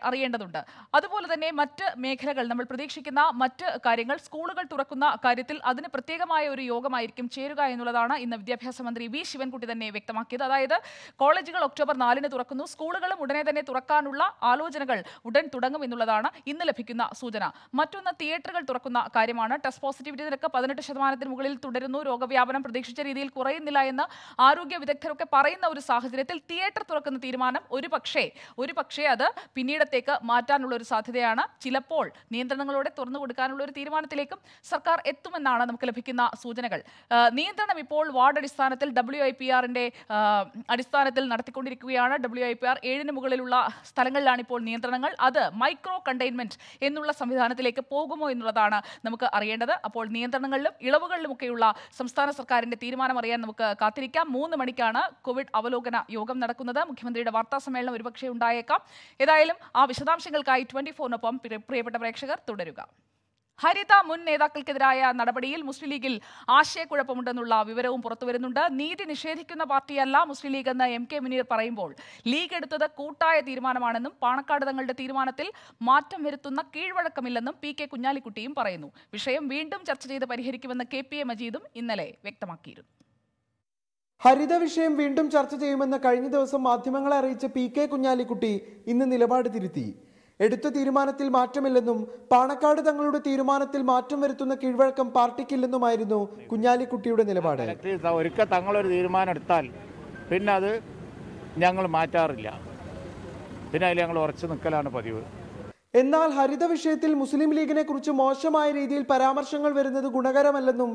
അറിയേണ്ടതുണ്ട് അതുപോലെ തന്നെ മറ്റ് മേഖലകൾ നമ്മൾ പ്രതീക്ഷിക്കുന്ന മറ്റ് കാര്യങ്ങൾ സ്കൂളുകൾ തുറക്കുന്ന കാര്യത്തിൽ അതിന് പ്രത്യേകമായ ഒരു യോഗമായിരിക്കും ചേരുക എന്നുള്ളതാണ് ഇന്ന് വിദ്യാഭ്യാസ മന്ത്രി വി ശിവൻകുട്ടി തന്നെ വ്യക്തമാക്കിയത് അതായത് കോളേജുകൾ ഒക്ടോബർ നാലിന് തുറക്കുന്നു സ്കൂളുകളും ഉടനെ തന്നെ തുറക്കാനുള്ള ആലോചനകൾ ഉടൻ തുടങ്ങും എന്നുള്ളതാണ് ഇന്ന് ലഭിക്കുന്ന സൂചന മറ്റൊന്ന് തിയേറ്റർ റിപ്പോർട്ടുകൾ തുറക്കുന്ന കാര്യമാണ് ടെസ്റ്റ് പോസിറ്റിവിറ്റി നിരക്ക് പതിനെട്ട് ശതമാനത്തിന് മുകളിൽ തുടരുന്നു രോഗവ്യാപനം പ്രതീക്ഷിച്ച രീതിയിൽ കുറയുന്നില്ല എന്ന് ആരോഗ്യ വിദഗ്ധരൊക്കെ പറയുന്ന ഒരു സാഹചര്യത്തിൽ തിയേറ്റർ തുറക്കുന്ന തീരുമാനം ഒരു പക്ഷേ ഒരു പക്ഷേ അത് പിന്നീടത്തേക്ക് മാറ്റാനുള്ള ഒരു സാധ്യതയാണ് ചിലപ്പോൾ നിയന്ത്രണങ്ങളോടെ തുറന്നു കൊടുക്കാനുള്ള ഒരു തീരുമാനത്തിലേക്കും സർക്കാർ എത്തുമെന്നാണ് നമുക്ക് ലഭിക്കുന്ന സൂചനകൾ നിയന്ത്രണം ഇപ്പോൾ വാർഡ് അടിസ്ഥാനത്തിൽ ഡബ്ല്യു ഐ പി ആറിന്റെ അടിസ്ഥാനത്തിൽ നടത്തിക്കൊണ്ടിരിക്കുകയാണ് ഡബ്ല്യു ഐ പി ആർ ഏഴിന് മുകളിലുള്ള സ്ഥലങ്ങളിലാണ് ഇപ്പോൾ നിയന്ത്രണങ്ങൾ അത് മൈക്രോ കണ്ടെയ്ൻമെന്റ് എന്നുള്ള സംവിധാനത്തിലേക്ക് പോകുമോ എന്നുള്ളതാണ് നമുക്ക് അറിയേണ്ടത് അപ്പോൾ നിയന്ത്രണങ്ങളിലും ഇളവുകളിലുമൊക്കെയുള്ള സംസ്ഥാന സർക്കാരിന്റെ തീരുമാനം അറിയാൻ നമുക്ക് കാത്തിരിക്കാം മൂന്ന് മണിക്കാണ് കോവിഡ് അവലോകന യോഗം നടക്കുന്നത് മുഖ്യമന്ത്രിയുടെ വാർത്താ സമ്മേളനം ഒരുപക്ഷെ ഉണ്ടായേക്കാം ഏതായാലും ആ വിശദാംശങ്ങൾക്കായി ട്വന്റി ഫോറിനൊപ്പം പ്രിയപ്പെട്ട പ്രേക്ഷകർ തുടരുക ഹരിത മുൻ നേതാക്കൾക്കെതിരായ നടപടിയിൽ മുസ്ലിം ലീഗിൽ ആശയക്കുഴപ്പമുണ്ടെന്നുള്ള വിവരവും പുറത്തുവരുന്നുണ്ട് നീതി നിഷേധിക്കുന്ന പാർട്ടിയല്ല മുസ്ലിം ലീഗ് എന്ന് എം കെ മുനീർ പറയുമ്പോൾ ലീഗ് എടുത്തത് കൂട്ടായ തീരുമാനമാണെന്നും പാണക്കാട് തങ്ങളുടെ തീരുമാനത്തിൽ മാറ്റം വരുത്തുന്ന കീഴ്വഴക്കമില്ലെന്നും പി കെ കുഞ്ഞാലിക്കുട്ടിയും പറയുന്നു വിഷയം വീണ്ടും ചർച്ച ചെയ്ത് പരിഹരിക്കുമെന്ന് കെ പി എ മജീദും ഇന്നലെ വ്യക്തമാക്കിയിരുന്നു ഹരിത വിഷയം വീണ്ടും ചർച്ച ചെയ്യുമെന്ന് കഴിഞ്ഞ ദിവസം മാധ്യമങ്ങളെ അറിയിച്ച പി കെ കുഞ്ഞാലിക്കുട്ടി ഇന്ന് നിലപാട് തിരുത്തി എടുത്ത തീരുമാനത്തിൽ മാറ്റമില്ലെന്നും പാണക്കാട് തങ്ങളുടെ തീരുമാനത്തിൽ മാറ്റം വരുത്തുന്ന കീഴ്വഴക്കം പാർട്ടിക്കില്ലെന്നുമായിരുന്നു കുഞ്ഞാലിക്കുട്ടിയുടെ നിലപാട് ഒരുക്ക തങ്ങളൊരു തീരുമാനം എടുത്താൽ പിന്നെ അത് ഞങ്ങൾ മാറ്റാറില്ല പിന്നെ അതിൽ ഞങ്ങൾ ഉറച്ചു നിൽക്കലാണ് പതിവ് എന്നാൽ ഹരിത വിഷയത്തിൽ മുസ്ലിം ലീഗിനെ കുറിച്ച് മോശമായ രീതിയിൽ പരാമർശങ്ങൾ വരുന്നത് ഗുണകരമല്ലെന്നും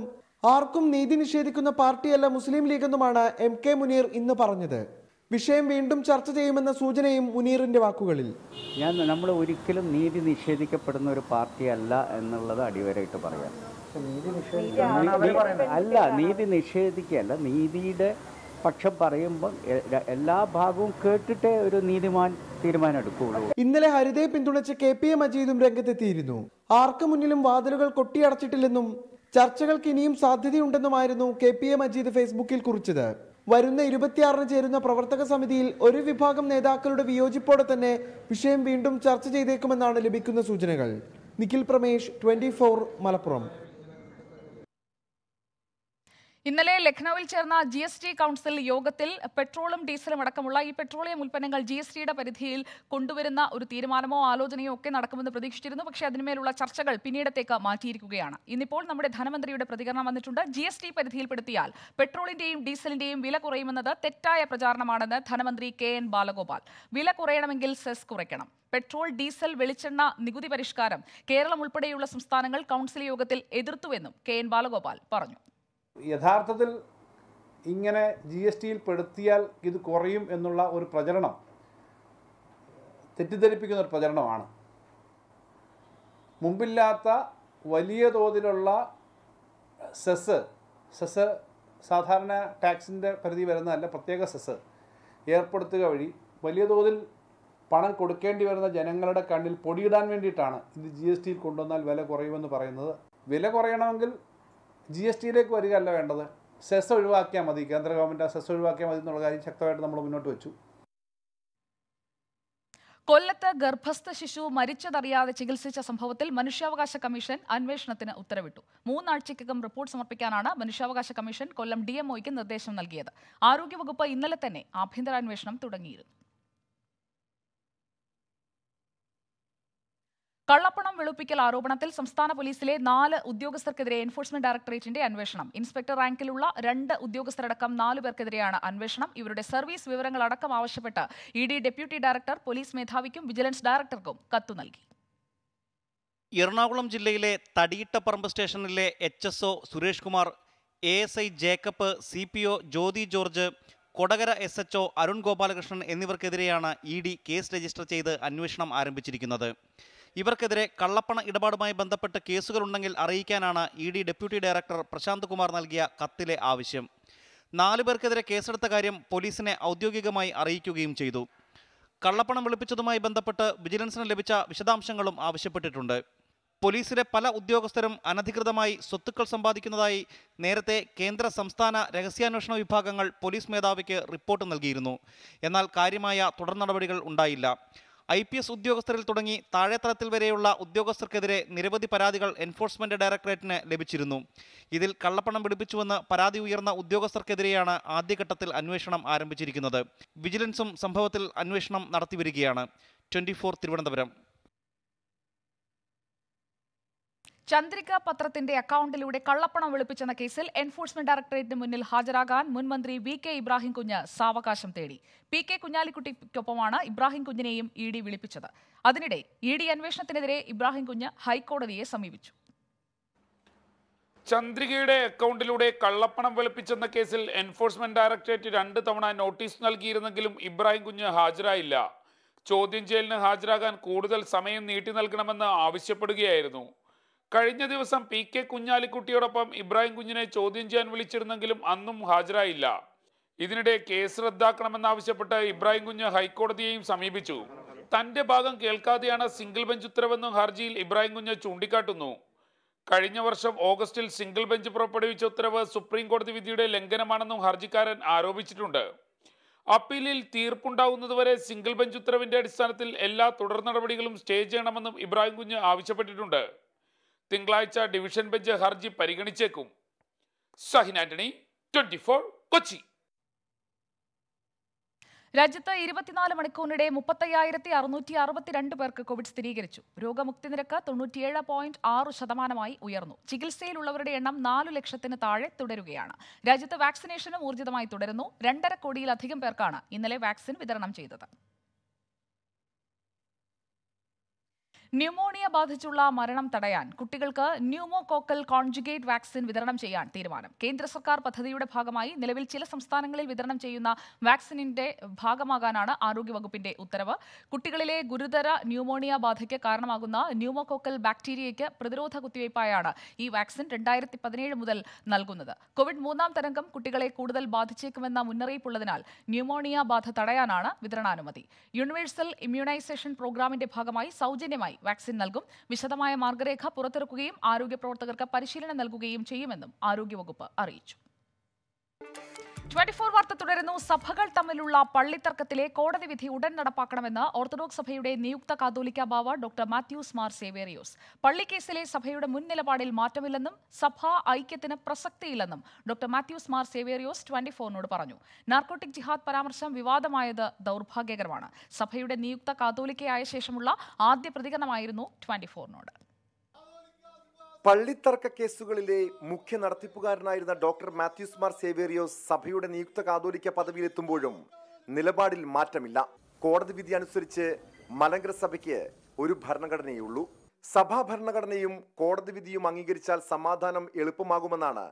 ആർക്കും നീതി നിഷേധിക്കുന്ന പാർട്ടിയല്ല മുസ്ലിം ലീഗെന്നുമാണ് എം കെ മുനീർ ഇന്ന് പറഞ്ഞത് വിഷയം വീണ്ടും ചർച്ച ചെയ്യുമെന്ന സൂചനയും മുനീറിന്റെ വാക്കുകളിൽ ഞാൻ നമ്മൾ ഒരിക്കലും നീതി നിഷേധിക്കപ്പെടുന്ന ഒരു പാർട്ടിയല്ല എന്നുള്ളത് അടിവരായിട്ട് പറയാം അല്ല നീതി നിഷേധിക്കുകയല്ല നീതിയുടെ പക്ഷം പറയുമ്പോൾ എല്ലാ ഭാഗവും കേട്ടിട്ടേ ഒരു നീതിമാൻ തീരുമാനം എടുക്കുകയുള്ളൂ ഇന്നലെ ഹരിതയെ പിന്തുണച്ച് കെ പി എ മജീദും രംഗത്തെത്തിയിരുന്നു ആർക്ക് മുന്നിലും വാതിലുകൾ കൊട്ടിയടച്ചിട്ടില്ലെന്നും ചർച്ചകൾക്ക് ഇനിയും സാധ്യതയുണ്ടെന്നുമായിരുന്നു കെ പി എ മജീദ് ഫേസ്ബുക്കിൽ കുറിച്ചത് വരുന്ന ഇരുപത്തിയാറിന് ചേരുന്ന പ്രവർത്തക സമിതിയിൽ ഒരു വിഭാഗം നേതാക്കളുടെ വിയോജിപ്പോടെ തന്നെ വിഷയം വീണ്ടും ചർച്ച ചെയ്തേക്കുമെന്നാണ് ലഭിക്കുന്ന സൂചനകൾ നിഖിൽ പ്രമേഷ് ട്വന്റി മലപ്പുറം ഇന്നലെ ലഖ്നൌവിൽ ചേർന്ന ജി എസ് ടി കൗൺസിൽ യോഗത്തിൽ പെട്രോളും ഡീസലും അടക്കമുള്ള ഈ പെട്രോളിയം ഉൽപ്പന്നങ്ങൾ ജി എസ് ടിയുടെ പരിധിയിൽ കൊണ്ടുവരുന്ന ഒരു തീരുമാനമോ ആലോചനയോ ഒക്കെ നടക്കുമെന്ന് പ്രതീക്ഷിച്ചിരുന്നു പക്ഷേ അതിനുമേലുള്ള ചർച്ചകൾ പിന്നീടത്തേക്ക് മാറ്റിയിരിക്കുകയാണ് ഇന്നിപ്പോൾ നമ്മുടെ ധനമന്ത്രിയുടെ പ്രതികരണം വന്നിട്ടുണ്ട് ജി എസ് ടി പരിധിയിൽപ്പെടുത്തിയാൽ പെട്രോളിന്റെയും ഡീസലിന്റെയും വില കുറയുമെന്നത് തെറ്റായ പ്രചാരണമാണെന്ന് ധനമന്ത്രി കെ എൻ ബാലഗോപാൽ വില കുറയണമെങ്കിൽ സെസ് കുറയ്ക്കണം പെട്രോൾ ഡീസൽ വെളിച്ചെണ്ണ നികുതി പരിഷ്കാരം കേരളം ഉൾപ്പെടെയുള്ള സംസ്ഥാനങ്ങൾ കൗൺസിൽ യോഗത്തിൽ എതിർത്തുവെന്നും കെ എൻ ബാലഗോപാൽ പറഞ്ഞു യഥാർത്ഥത്തിൽ ഇങ്ങനെ ജി എസ് ടിയിൽ പെടുത്തിയാൽ ഇത് കുറയും എന്നുള്ള ഒരു പ്രചരണം തെറ്റിദ്ധരിപ്പിക്കുന്ന ഒരു പ്രചരണമാണ് മുമ്പില്ലാത്ത വലിയ തോതിലുള്ള സെസ് സെസ് സാധാരണ ടാക്സിൻ്റെ പരിധി വരുന്നതല്ല പ്രത്യേക സെസ് ഏർപ്പെടുത്തുക വഴി വലിയ തോതിൽ പണം കൊടുക്കേണ്ടി വരുന്ന ജനങ്ങളുടെ കണ്ണിൽ പൊടിയിടാൻ വേണ്ടിയിട്ടാണ് ഇത് ജി എസ് ടിയിൽ കൊണ്ടുവന്നാൽ വില കുറയുമെന്ന് പറയുന്നത് വില കുറയണമെങ്കിൽ ജി എസ് ടിയിലേക്ക് വരികയല്ല വേണ്ടത് സെസ് ഒഴിവാക്കിയാൽ മതി കേന്ദ്ര ഗവൺമെന്റ് സെസ് ഒഴിവാക്കിയാൽ മതി എന്നുള്ള കാര്യം ശക്തമായിട്ട് നമ്മൾ മുന്നോട്ട് വെച്ചു കൊല്ലത്ത് ഗർഭസ്ഥ ശിശു മരിച്ചതറിയാതെ ചികിത്സിച്ച സംഭവത്തിൽ മനുഷ്യാവകാശ കമ്മീഷൻ അന്വേഷണത്തിന് ഉത്തരവിട്ടു മൂന്നാഴ്ചയ്ക്കകം റിപ്പോർട്ട് സമർപ്പിക്കാനാണ് മനുഷ്യാവകാശ കമ്മീഷൻ കൊല്ലം ഡി നിർദ്ദേശം നൽകിയത് ആരോഗ്യവകുപ്പ് ഇന്നലെ തന്നെ ആഭ്യന്തരാന്വേഷണം തുടങ്ങിയിരുന്നു കള്ളപ്പണം വെളുപ്പിക്കൽ ആരോപണത്തിൽ സംസ്ഥാന പോലീസിലെ നാല് ഉദ്യോഗസ്ഥർക്കെതിരെ എൻഫോഴ്സ്മെന്റ് ഡയറക്ടറേറ്റിന്റെ അന്വേഷണം ഇൻസ്പെക്ടർ റാങ്കിലുള്ള രണ്ട് ഉദ്യോഗസ്ഥരടക്കം നാലു പേർക്കെതിരെയാണ് അന്വേഷണം ഇവരുടെ സർവീസ് വിവരങ്ങൾ അടക്കം ആവശ്യപ്പെട്ട് E D deputy director police മേധാവിക്കും വിജിലൻസ് ഡയറക്ടർക്കും കത്തു നൽകി എറണാകുളം ജില്ലയിലെ തടിയിട്ടപ്പറമ്പ് സ്റ്റേഷനിലെ H S O Suresh Kumar A S I Jacob C P O Jyothi George Kodakara S H O Arun Gopalakrishnan എന്നിവർക്കെതിരെയാണ് ഇ ഡി കേസ് രജിസ്റ്റർ ചെയ്ത് അന്വേഷണം ആരംഭിച്ചിരിക്കുന്നത് ഇവർക്കെതിരെ കള്ളപ്പണ ഇടപാടുമായി ബന്ധപ്പെട്ട് കേസുകളുണ്ടെങ്കിൽ അറിയിക്കാനാണ് E D deputy director Prashanth Kumar നൽകിയ കത്തിലെ ആവശ്യം നാലു പേർക്കെതിരെ കേസെടുത്ത കാര്യം പോലീസിനെ ഔദ്യോഗികമായി അറിയിക്കുകയും ചെയ്തു കള്ളപ്പണം വെളുപ്പിച്ചതുമായി ബന്ധപ്പെട്ട് വിജിലൻസിന് ലഭിച്ച വിശദാംശങ്ങളും ആവശ്യപ്പെട്ടിട്ടുണ്ട് പോലീസിലെ പല ഉദ്യോഗസ്ഥരും അനധികൃതമായി സ്വത്തുക്കൾ സമ്പാദിക്കുന്നതായി നേരത്തെ കേന്ദ്ര സംസ്ഥാന രഹസ്യാന്വേഷണ വിഭാഗങ്ങൾ പോലീസ് മേധാവിക്ക് റിപ്പോർട്ട് നൽകിയിരുന്നു എന്നാൽ കാര്യമായ തുടർ നടപടികൾ ഉണ്ടായില്ല ഐ പി എസ് ഉദ്യോഗസ്ഥരിൽ തുടങ്ങി താഴെത്തലത്തിൽ വരെയുള്ള ഉദ്യോഗസ്ഥർക്കെതിരെ നിരവധി പരാതികൾ എൻഫോഴ്സ്മെന്റ് ഡയറക്ടറേറ്റിന് ലഭിച്ചിരുന്നു ഇതിൽ കള്ളപ്പണം പിടിപ്പിച്ചുവെന്ന് പരാതി ഉയർന്ന ഉദ്യോഗസ്ഥർക്കെതിരെയാണ് ആദ്യഘട്ടത്തിൽ അന്വേഷണം ആരംഭിച്ചിരിക്കുന്നത് വിജിലൻസും സംഭവത്തിൽ അന്വേഷണം നടത്തിവരികയാണ് ട്വന്റി തിരുവനന്തപുരം ചന്ദ്രിക പത്രത്തിന്റെ അക്കൌണ്ടിലൂടെ കള്ളപ്പണം വെളുപ്പിച്ചെന്ന കേസിൽ എൻഫോഴ്സ്മെന്റ് ഡയറക്ടറേറ്റിന് മുന്നിൽ ഹാജരാകാൻ മുൻമന്ത്രി വി കെ ഇബ്രാഹിം കുഞ്ഞ് സാവകാശം തേടി പി കെ കുഞ്ഞാലിക്കുട്ടിക്കൊപ്പമാണ് ഇബ്രാഹിം കുഞ്ഞിനെയും ഇ ഡി വിളിപ്പിച്ചത് അതിനിടെ ഇ ഡി അന്വേഷണത്തിനെതിരെ ഇബ്രാഹിം കുഞ്ഞ് ഹൈക്കോടതിയെ സമീപിച്ചു ചന്ദ്രികയുടെ അക്കൗണ്ടിലൂടെ കള്ളപ്പണം വെളുപ്പിച്ചെന്ന കേസിൽ എൻഫോഴ്സ്മെന്റ് ഡയറക്ടറേറ്റ് രണ്ട് തവണ നോട്ടീസ് നൽകിയിരുന്നെങ്കിലും ഇബ്രാഹിം കുഞ്ഞ് ഹാജരായില്ല ചോദ്യം ചെയ്യലിന് ഹാജരാകാൻ കൂടുതൽ സമയം നീട്ടി നൽകണമെന്ന് ആവശ്യപ്പെടുകയായിരുന്നു കഴിഞ്ഞ ദിവസം പി കെ കുഞ്ഞാലിക്കുട്ടിയോടൊപ്പം ഇബ്രാഹിം കുഞ്ഞിനെ ചോദ്യം ചെയ്യാൻ വിളിച്ചിരുന്നെങ്കിലും അന്നും ഹാജരായില്ല ഇതിനിടെ കേസ് റദ്ദാക്കണമെന്നാവശ്യപ്പെട്ട് ഇബ്രാഹിം കുഞ്ഞ് ഹൈക്കോടതിയെയും സമീപിച്ചു തന്റെ ഭാഗം കേൾക്കാതെയാണ് സിംഗിൾ ബെഞ്ച് ഉത്തരവെന്നും ഹർജിയിൽ ഇബ്രാഹിം കുഞ്ഞ് ചൂണ്ടിക്കാട്ടുന്നു കഴിഞ്ഞ വർഷം ഓഗസ്റ്റിൽ സിംഗിൾ ബെഞ്ച് പുറപ്പെടുവിച്ച ഉത്തരവ് സുപ്രീം കോടതി വിധിയുടെ ലംഘനമാണെന്നും ഹർജിക്കാരൻ ആരോപിച്ചിട്ടുണ്ട് അപ്പീലിൽ തീർപ്പുണ്ടാവുന്നതുവരെ സിംഗിൾ ബെഞ്ച് ഉത്തരവിന്റെ അടിസ്ഥാനത്തിൽ എല്ലാ തുടർ നടപടികളും സ്റ്റേ ചെയ്യണമെന്നും ഇബ്രാഹിം കുഞ്ഞ് ആവശ്യപ്പെട്ടിട്ടുണ്ട് തിങ്കളാഴ്ച ഡിവിഷൻ ബെഞ്ച് ഹർജി പരിഗണിച്ചേക്കും സഹിൻ ആന്റണി ട്വന്റി ഫോർ കൊച്ചി രാജ്യത്ത് ഇരുപത്തിനാല് മണിക്കൂറിനിടെ മുപ്പത്തയ്യായിരത്തി അറുന്നൂറ്റി അറുപത്തിരണ്ട് പേർക്ക് കോവിഡ് സ്ഥിരീകരിച്ചു രോഗമുക്തി നിരക്ക് തൊണ്ണൂറ്റിയേഴ് പോയിന്റ് ആറ് ശതമാനമായി ഉയർന്നു ചികിത്സയിലുള്ളവരുടെ എണ്ണം നാലു ലക്ഷത്തിന് താഴെ തുടരുകയാണ് രാജ്യത്ത് വാക്സിനേഷനും ഊർജിതമായി തുടരുന്നു രണ്ടര കോടിയിലധികം പേർക്കാണ് ഇന്നലെ വാക്സിൻ വിതരണം ചെയ്തത് ന്യൂമോണിയ ബാധിച്ചുള്ള മരണം തടയാൻ കുട്ടികൾക്ക് ന്യൂമോകോക്കൽ കോൺജുഗേറ്റ് വാക്സിൻ വിതരണം ചെയ്യാൻ തീരുമാനം കേന്ദ്ര സർക്കാർ പദ്ധതിയുടെ ഭാഗമായി നിലവിൽ ചില സംസ്ഥാനങ്ങളിൽ വിതരണം ചെയ്യുന്ന വാക്സിനിന്റെ ഭാഗമാകാനാണ് ആരോഗ്യവകുപ്പിന്റെ ഉത്തരവ് കുട്ടികളിലെ ഗുരുതര ന്യൂമോണിയ ബാധയ്ക്ക് കാരണമാകുന്ന ന്യൂമോകോക്കൽ ബാക്ടീരിയയ്ക്ക് പ്രതിരോധ കുത്തിവയ്പായാണ് ഈ വാക്സിൻ രണ്ടായിരത്തി പതിനേഴ് മുതൽ നൽകുന്നത് കോവിഡ് മൂന്നാം തരംഗം കുട്ടികളെ കൂടുതൽ ബാധിച്ചേക്കുമെന്ന മുന്നറിയിപ്പുള്ളതിനാൽ ന്യൂമോണിയ ബാധ തടയാനാണ് വിതരണാനുമതി യൂണിവേഴ്സൽ ഇമ്മ്യൂണൈസേഷൻ പ്രോഗ്രാമിന്റെ ഭാഗമായി സൗജന്യമായി ആദ്യമായി വാക്സിൻ നൽകും വിശദമായ മാർഗരേഖ പുറത്തിറക്കുകയും ആരോഗ്യ പ്രവർത്തകർക്ക് പരിശീലനം നൽകുകയും ചെയ്യുമെന്നും ആരോഗ്യവകുപ്പ് അറിയിച്ചു ട്വന്റി ഫോർ വാർത്ത തുടരുന്നു സഭകൾ തമ്മിലുള്ള പള്ളിത്തർക്കത്തിലെ കോടതി വിധി ഉടൻ നടപ്പാക്കണമെന്ന് ഓർത്തഡോക്സ് സഭയുടെ നിയുക്ത കാതോലിക്ക ബാവ ഡോക്ടർ മാത്യൂസ് മാർ സേവേറിയോസ് പള്ളിക്കേസിലെ സഭയുടെ മുൻ നിലപാടിൽ മാറ്റമില്ലെന്നും സഭ ഐക്യത്തിന് പ്രസക്തിയില്ലെന്നും ഡോക്ടർ മാത്യൂസ് മാർ സേവേറിയോസ് ട്വന്റി ഫോറിനോട് പറഞ്ഞു നാർക്കോട്ടിക് ജിഹാദ് പരാമർശം വിവാദമായത് ദൗർഭാഗ്യകരമാണ് സഭയുടെ നിയുക്ത കാതോലിക്കയായ ശേഷമുള്ള ആദ്യ പ്രതികരണമായിരുന്നു ട്വന്റി ഫോറിനോട് പള്ളിത്തർക്ക കേസുകളിലെ മുഖ്യ നടത്തിപ്പുകാരനായിരുന്ന ഡോക്ടർ മാത്യൂസ് മാർ സേവേറിയോസ് സഭയുടെ നിയുക്ത കാതോലിക്ക പദവിയിലെത്തുമ്പോഴും നിലപാടിൽ മാറ്റമില്ല കോടതി വിധി അനുസരിച്ച് മലങ്കര സഭയ്ക്ക് ഒരു ഭരണഘടനയുള്ളൂ സഭാ ഭരണഘടനയും കോടതി വിധിയും അംഗീകരിച്ചാൽ സമാധാനം എളുപ്പമാകുമെന്നാണ്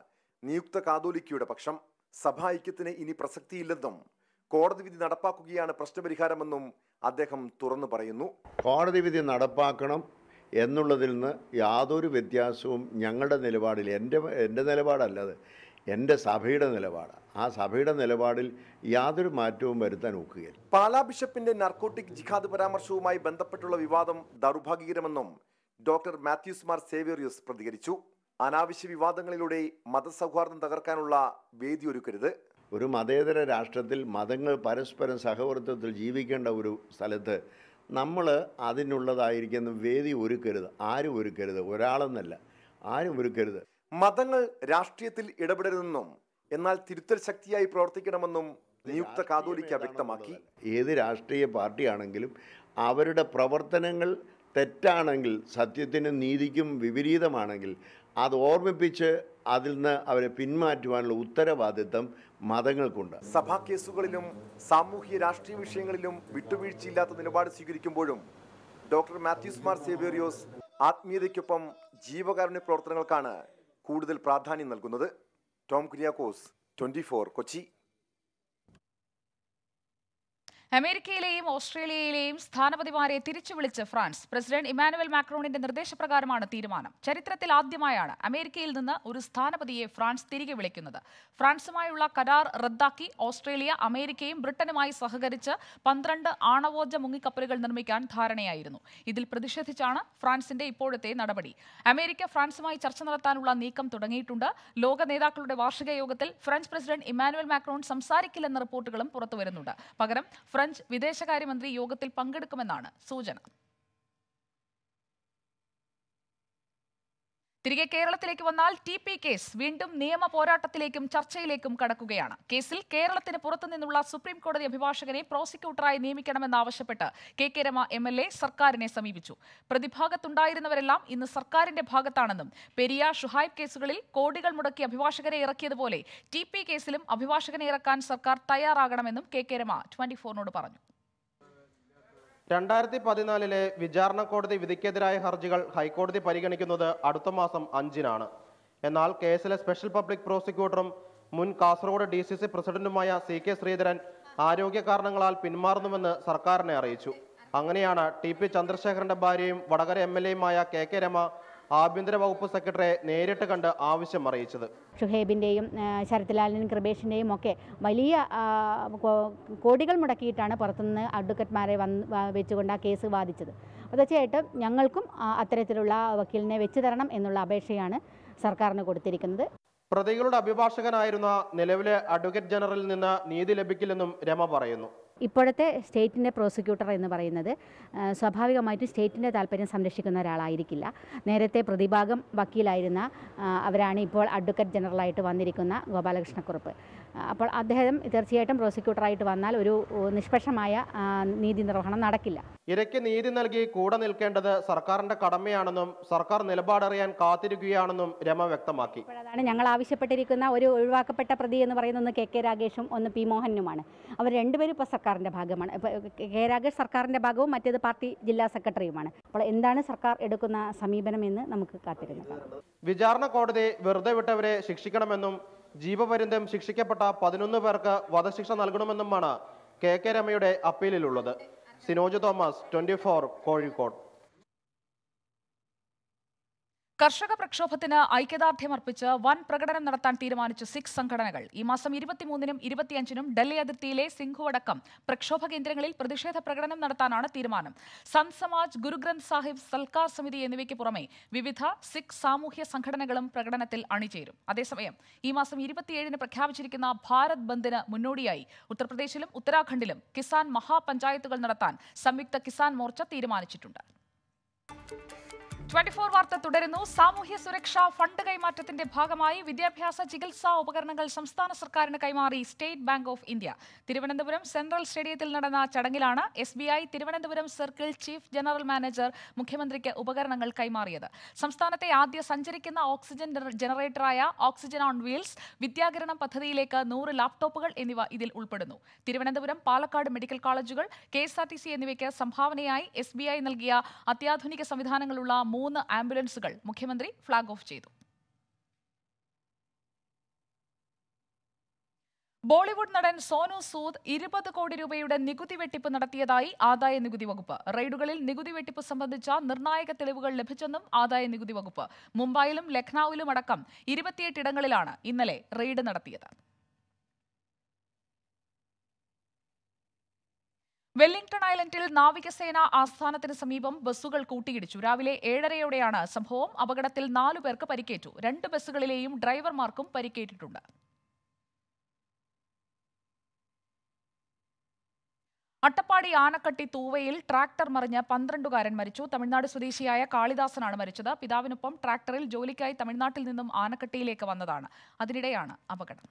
നിയുക്ത കാതോലിക്കയുടെ പക്ഷം സഭാ ഐക്യത്തിന് ഇനി പ്രസക്തിയില്ലെന്നും കോടതി വിധി നടപ്പാക്കുകയാണ് പ്രശ്നപരിഹാരമെന്നും അദ്ദേഹം തുറന്നു പറയുന്നു കോടതി വിധി നടപ്പാക്കണം എന്നുള്ളതിൽ നിന്ന് യാതൊരു വ്യത്യാസവും ഞങ്ങളുടെ നിലപാടിൽ എൻ്റെ എൻ്റെ നിലപാടല്ലത് എൻ്റെ സഭയുടെ നിലപാട് ആ സഭയുടെ നിലപാടിൽ യാതൊരു മാറ്റവും വരുത്താൻ ഒക്കുകയില്ല പാലാ ബിഷപ്പിന്റെ നർക്കോട്ടിക് ജിഹാദ് പരാമർശവുമായി ബന്ധപ്പെട്ടുള്ള വിവാദം ദൗർഭാഗ്യകരമെന്നും ഡോക്ടർ മാത്യൂസ് മാർ സേവിയറിയസ് പ്രതികരിച്ചു അനാവശ്യ വിവാദങ്ങളിലൂടെ മതസൗഹാർദ്ദം തകർക്കാനുള്ള വേദി ഒരുക്കരുത് ഒരു മതേതര രാഷ്ട്രത്തിൽ മതങ്ങൾ പരസ്പരം സഹവർത്തത്തിൽ ജീവിക്കേണ്ട ഒരു സ്ഥലത്ത് നമ്മൾ അതിനുള്ളതായിരിക്കുന്ന വേദി ഒരുക്കരുത് ആരും ഒരുക്കരുത് ഒരാളെന്നല്ല ആരും ഒരുക്കരുത് മതങ്ങൾ രാഷ്ട്രീയത്തിൽ ഇടപെടരുതെന്നും എന്നാൽ തിരുത്തൽ ശക്തിയായി പ്രവർത്തിക്കണമെന്നും നിയുക്ത കാതോലിക്ക വ്യക്തമാക്കി ഏത് രാഷ്ട്രീയ പാർട്ടിയാണെങ്കിലും അവരുടെ പ്രവർത്തനങ്ങൾ തെറ്റാണെങ്കിൽ സത്യത്തിനും നീതിക്കും വിപരീതമാണെങ്കിൽ അത് ഓർമ്മിപ്പിച്ച് അതിൽ നിന്ന് അവരെ പിന്മാറ്റുവാനുള്ള ഉത്തരവാദിത്തം മതങ്ങൾക്കുണ്ട് സഭാ കേസുകളിലും സാമൂഹ്യ രാഷ്ട്രീയ വിഷയങ്ങളിലും വിട്ടുവീഴ്ചയില്ലാത്ത നിലപാട് സ്വീകരിക്കുമ്പോഴും ഡോക്ടർ മാത്യൂസ് മാർ സേവേറിയോസ് ആത്മീയതയ്ക്കൊപ്പം ജീവകാരുണ്യ പ്രവർത്തനങ്ങൾക്കാണ് കൂടുതൽ പ്രാധാന്യം നൽകുന്നത് ടോം കുര്യാക്കോസ് ട്വന്റി കൊച്ചി അമേരിക്കയിലെയും ഓസ്ട്രേലിയയിലെയും സ്ഥാനപതിമാരെ തിരിച്ചു വിളിച്ച് ഫ്രാൻസ് പ്രസിഡന്റ് ഇമാനുവൽ മാക്രോണിന്റെ നിർദ്ദേശപ്രകാരമാണ് തീരുമാനം ചരിത്രത്തിൽ ആദ്യമായാണ് അമേരിക്കയിൽ നിന്ന് ഒരു സ്ഥാനപതിയെ ഫ്രാൻസ് തിരികെ വിളിക്കുന്നത് ഫ്രാൻസുമായുള്ള കരാർ റദ്ദാക്കി ഓസ്ട്രേലിയ അമേരിക്കയും ബ്രിട്ടനുമായി സഹകരിച്ച് പന്ത്രണ്ട് ആണവോർജ്ജ മുങ്ങിക്കപ്പലുകൾ നിർമ്മിക്കാൻ ധാരണയായിരുന്നു ഇതിൽ പ്രതിഷേധിച്ചാണ് ഫ്രാൻസിന്റെ ഇപ്പോഴത്തെ നടപടി അമേരിക്ക ഫ്രാൻസുമായി ചർച്ച നടത്താനുള്ള നീക്കം തുടങ്ങിയിട്ടുണ്ട് ലോക നേതാക്കളുടെ വാർഷിക യോഗത്തിൽ ഫ്രഞ്ച് പ്രസിഡന്റ് ഇമാനുവൽ മാക്രോൺ സംസാരിക്കില്ലെന്ന റിപ്പോർട്ടുകളും പുറത്തുവരുന്നുണ്ട് പകരം ഫ്രഞ്ച് വിദേശകാര്യമന്ത്രി യോഗത്തിൽ പങ്കെടുക്കുമെന്നാണ് സൂചന തിരികെ കേരളത്തിലേക്ക് വന്നാൽ ടി പി കേസ് വീണ്ടും നിയമ പോരാട്ടത്തിലേക്കും ചർച്ചയിലേക്കും കടക്കുകയാണ് കേസിൽ കേരളത്തിന് പുറത്തുനിന്നുള്ള സുപ്രീം കോടതി അഭിഭാഷകനെ പ്രോസിക്യൂട്ടറായി നിയമിക്കണമെന്നാവശ്യപ്പെട്ട് K K Rema M L A സർക്കാരിനെ സമീപിച്ചു പ്രതിഭാഗത്തുണ്ടായിരുന്നവരെല്ലാം ഇന്ന് സർക്കാരിന്റെ ഭാഗത്താണെന്നും പെരിയ ഷുഹൈബ് കേസുകളിൽ കോടികൾ മുടക്കി അഭിഭാഷകരെ ഇറക്കിയതുപോലെ ടി പി കേസിലും അഭിഭാഷകനെ ഇറക്കാൻ സർക്കാർ തയ്യാറാകണമെന്നും കെ കെ രമ ട്വന്റി ഫോറിനോട് പറഞ്ഞു രണ്ടായിരത്തി പതിനാലിലെ വിചാരണ കോടതി വിധിക്കെതിരായ ഹർജികൾ ഹൈക്കോടതി പരിഗണിക്കുന്നത് അടുത്ത മാസം അഞ്ചിനാണ് എന്നാൽ കേസിലെ സ്പെഷ്യൽ പബ്ലിക് പ്രോസിക്യൂട്ടറും മുൻ കാസർഗോഡ് ഡി സി സി പ്രസിഡന്റുമായ സി കെ ശ്രീധരൻ ആരോഗ്യ കാരണങ്ങളാൽ പിന്മാറുന്നുവെന്ന് സർക്കാരിനെ അറിയിച്ചു അങ്ങനെയാണ് ടി പി ചന്ദ്രശേഖരന്റെ ഭാര്യയും വടകര എം എൽ എയുമായ കെ കെ രമ ആഭ്യന്തര വകുപ്പ് സെക്രട്ടറിയെ നേരിട്ട് കണ്ട് ആവശ്യം അറിയിച്ചത് ഷുഹേബിൻ്റെയും ശരത്ലാലിനും കൃപേഷിൻ്റെയും ഒക്കെ വലിയ കോടികൾ മുടക്കിയിട്ടാണ് പുറത്തുനിന്ന് അഡ്വക്കറ്റ്മാരെ വന്ന് വെച്ചുകൊണ്ട് ആ കേസ് വാദിച്ചത് തീർച്ചയായിട്ടും ഞങ്ങൾക്കും അത്തരത്തിലുള്ള വക്കീലിനെ വെച്ചു തരണം എന്നുള്ള അപേക്ഷയാണ് സർക്കാരിന് കൊടുത്തിരിക്കുന്നത് പ്രതികളുടെ അഭിഭാഷകനായിരുന്ന നിലവിലെ അഡ്വക്കേറ്റ് ജനറലിൽ നിന്ന് നീതി ലഭിക്കില്ലെന്നും രമ പറയുന്നു ഇപ്പോഴത്തെ സ്റ്റേറ്റിൻ്റെ പ്രോസിക്യൂട്ടർ എന്ന് പറയുന്നത് സ്വാഭാവികമായിട്ടും സ്റ്റേറ്റിൻ്റെ താല്പര്യം സംരക്ഷിക്കുന്ന ഒരാളായിരിക്കില്ല നേരത്തെ പ്രതിഭാഗം വക്കീലായിരുന്ന അവരാണ് ഇപ്പോൾ അഡ്വക്കേറ്റ് ജനറലായിട്ട് വന്നിരിക്കുന്ന ഗോപാലകൃഷ്ണക്കുറുപ്പ് അപ്പോൾ അദ്ദേഹം തീർച്ചയായിട്ടും പ്രോസിക്യൂട്ടറായിട്ട് വന്നാൽ ഒരു നിഷ്പക്ഷമായ നീതി നിർവഹണം നടക്കില്ല ഇരയ്ക്ക് നീതി നൽകി കൂടെ നിൽക്കേണ്ടത് സർക്കാരിന്റെ കടമയാണെന്നും സർക്കാർ നിലപാടറിയാൻ കാത്തിരിക്കുകയാണെന്നും രമ വ്യക്തമാക്കി അതാണ് ഞങ്ങൾ ആവശ്യപ്പെട്ടിരിക്കുന്ന ഒരു ഒഴിവാക്കപ്പെട്ട പ്രതി എന്ന് പറയുന്നത് കെ കെ രാഗേഷും ഒന്ന് പി മോഹനുമാണ് അവർ രണ്ടുപേരും ഇപ്പോൾ സർക്കാരിൻ്റെ ഭാഗമാണ് കെ രാഗേഷ് സർക്കാരിൻ്റെ ഭാഗവും മറ്റേത് പാർട്ടി ജില്ലാ സെക്രട്ടറിയുമാണ് അപ്പോൾ എന്താണ് സർക്കാർ എടുക്കുന്ന സമീപനം എന്ന് നമുക്ക് കാത്തിരുന്നു വിചാരണ കോടതി വെറുതെ വിട്ടവരെ ശിക്ഷിക്കണമെന്നും ജീവപര്യന്തം ശിക്ഷിക്കപ്പെട്ട പതിനൊന്ന് പേർക്ക് വധശിക്ഷ നൽകണമെന്നുമാണ് കെ കെ രമയുടെ അപ്പീലിലുള്ളത് സിനോജ് തോമസ് ട്വന്റി കോഴിക്കോട് കർഷക പ്രക്ഷോഭത്തിന് ഐക്യദാർഢ്യം അർപ്പിച്ച് വൻ പ്രകടനം നടത്താൻ തീരുമാനിച്ച സിഖ് സംഘടനകൾ ഈ മാസം ഇരുപത്തിമൂന്നിനും ഇരുപത്തിയഞ്ചിനും ഡൽഹി അതിർത്തിയിലെ സിംഘുവടക്കം പ്രക്ഷോഭ കേന്ദ്രങ്ങളിൽ പ്രതിഷേധ പ്രകടനം നടത്താനാണ് തീരുമാനം സന്ത് സമാജ് ഗുരുഗ്രന്ഥ് സാഹിബ് സൽക്കാർ സമിതി എന്നിവയ്ക്ക് പുറമെ വിവിധ സിഖ് സാമൂഹ്യ സംഘടനകളും പ്രകടനത്തിൽ അണിചേരും അതേസമയം ഈ മാസം ഇരുപത്തിയേഴിന് പ്രഖ്യാപിച്ചിരിക്കുന്ന ഭാരത് ബന്ദിന് മുന്നോടിയായി ഉത്തർപ്രദേശിലും ഉത്തരാഖണ്ഡിലും കിസാൻ മഹാപഞ്ചായത്തുകൾ നടത്താൻ സംയുക്ത കിസാൻ മോർച്ച തീരുമാനിച്ചിട്ടുണ്ട് ട്വന്റി ഫോർ വാർത്ത തുടരുന്നു സാമൂഹ്യ സുരക്ഷാ ഫണ്ട് കൈമാറ്റത്തിന്റെ ഭാഗമായി വിദ്യാഭ്യാസ ചികിത്സാ ഉപകരണങ്ങൾ സംസ്ഥാന സർക്കാരിന് കൈമാറി State Bank of India Thiruvananthapuram central സ്റ്റേഡിയത്തിൽ നടന്ന ചടങ്ങിലാണ് S B I Thiruvananthapuram circle chief general manager മുഖ്യമന്ത്രിക്ക് ഉപകരണങ്ങൾ കൈമാറിയത് സംസ്ഥാനത്തെ ആദ്യ സഞ്ചരിക്കുന്ന ഓക്സിജൻ ജനറേറ്ററായ ഓക്സിജൻ ഓൺ വീൽസ് വിദ്യാകരണം പദ്ധതിയിലേക്ക് നൂറ് ലാപ്ടോപ്പുകൾ എന്നിവ ഇതിൽ ഉൾപ്പെടുന്നു തിരുവനന്തപുരം പാലക്കാട് മെഡിക്കൽ കോളേജുകൾ കെ എന്നിവയ്ക്ക് സംഭാവനയായി എസ് നൽകിയ അത്യാധുനിക സംവിധാനങ്ങളുള്ള മൂന്ന് മൂന്ന് ആംബുലൻസുകൾ മുഖ്യമന്ത്രി ഫ്ളാഗ് ഓഫ് ചെയ്തു ബോളിവുഡ് നടൻ സോനു സൂദ് ഇരുപത് കോടി രൂപയുടെ നികുതി വെട്ടിപ്പ് നടത്തിയതായി ആദായ നികുതി വകുപ്പ് റെയ്ഡുകളിൽ നികുതി വെട്ടിപ്പ് സംബന്ധിച്ച നിർണായക തെളിവുകൾ ലഭിച്ചെന്നും ആദായ നികുതി വകുപ്പ് മുംബൈയിലും ലഖ്നൌവിലും അടക്കം ഇരുപത്തിയെട്ടിടങ്ങളിലാണ് ഇന്നലെ റെയ്ഡ് നടത്തിയത് വെല്ലിംഗ്ടൺ ഐലൻഡിൽ നാവികസേന ആസ്ഥാനത്തിന് സമീപം ബസ്സുകൾ കൂട്ടിയിടിച്ചു രാവിലെ ഏഴരയോടെയാണ് സംഭവം അപകടത്തിൽ നാലു പേർക്ക് പരിക്കേറ്റു രണ്ട് ബസ്സുകളിലെയും ഡ്രൈവർമാർക്കും പരിക്കേറ്റിട്ടുണ്ട് അട്ടപ്പാടി ആനക്കട്ടി തൂവയിൽ ട്രാക്ടർ മറിഞ്ഞ് പന്ത്രണ്ടുകാരൻ മരിച്ചു തമിഴ്നാട് സ്വദേശിയായ കാളിദാസനാണ് മരിച്ചത് പിതാവിനൊപ്പം ട്രാക്ടറിൽ ജോലിക്കായി തമിഴ്നാട്ടിൽ നിന്നും ആനക്കട്ടിയിലേക്ക് വന്നതാണ് അതിനിടെയാണ് അപകടം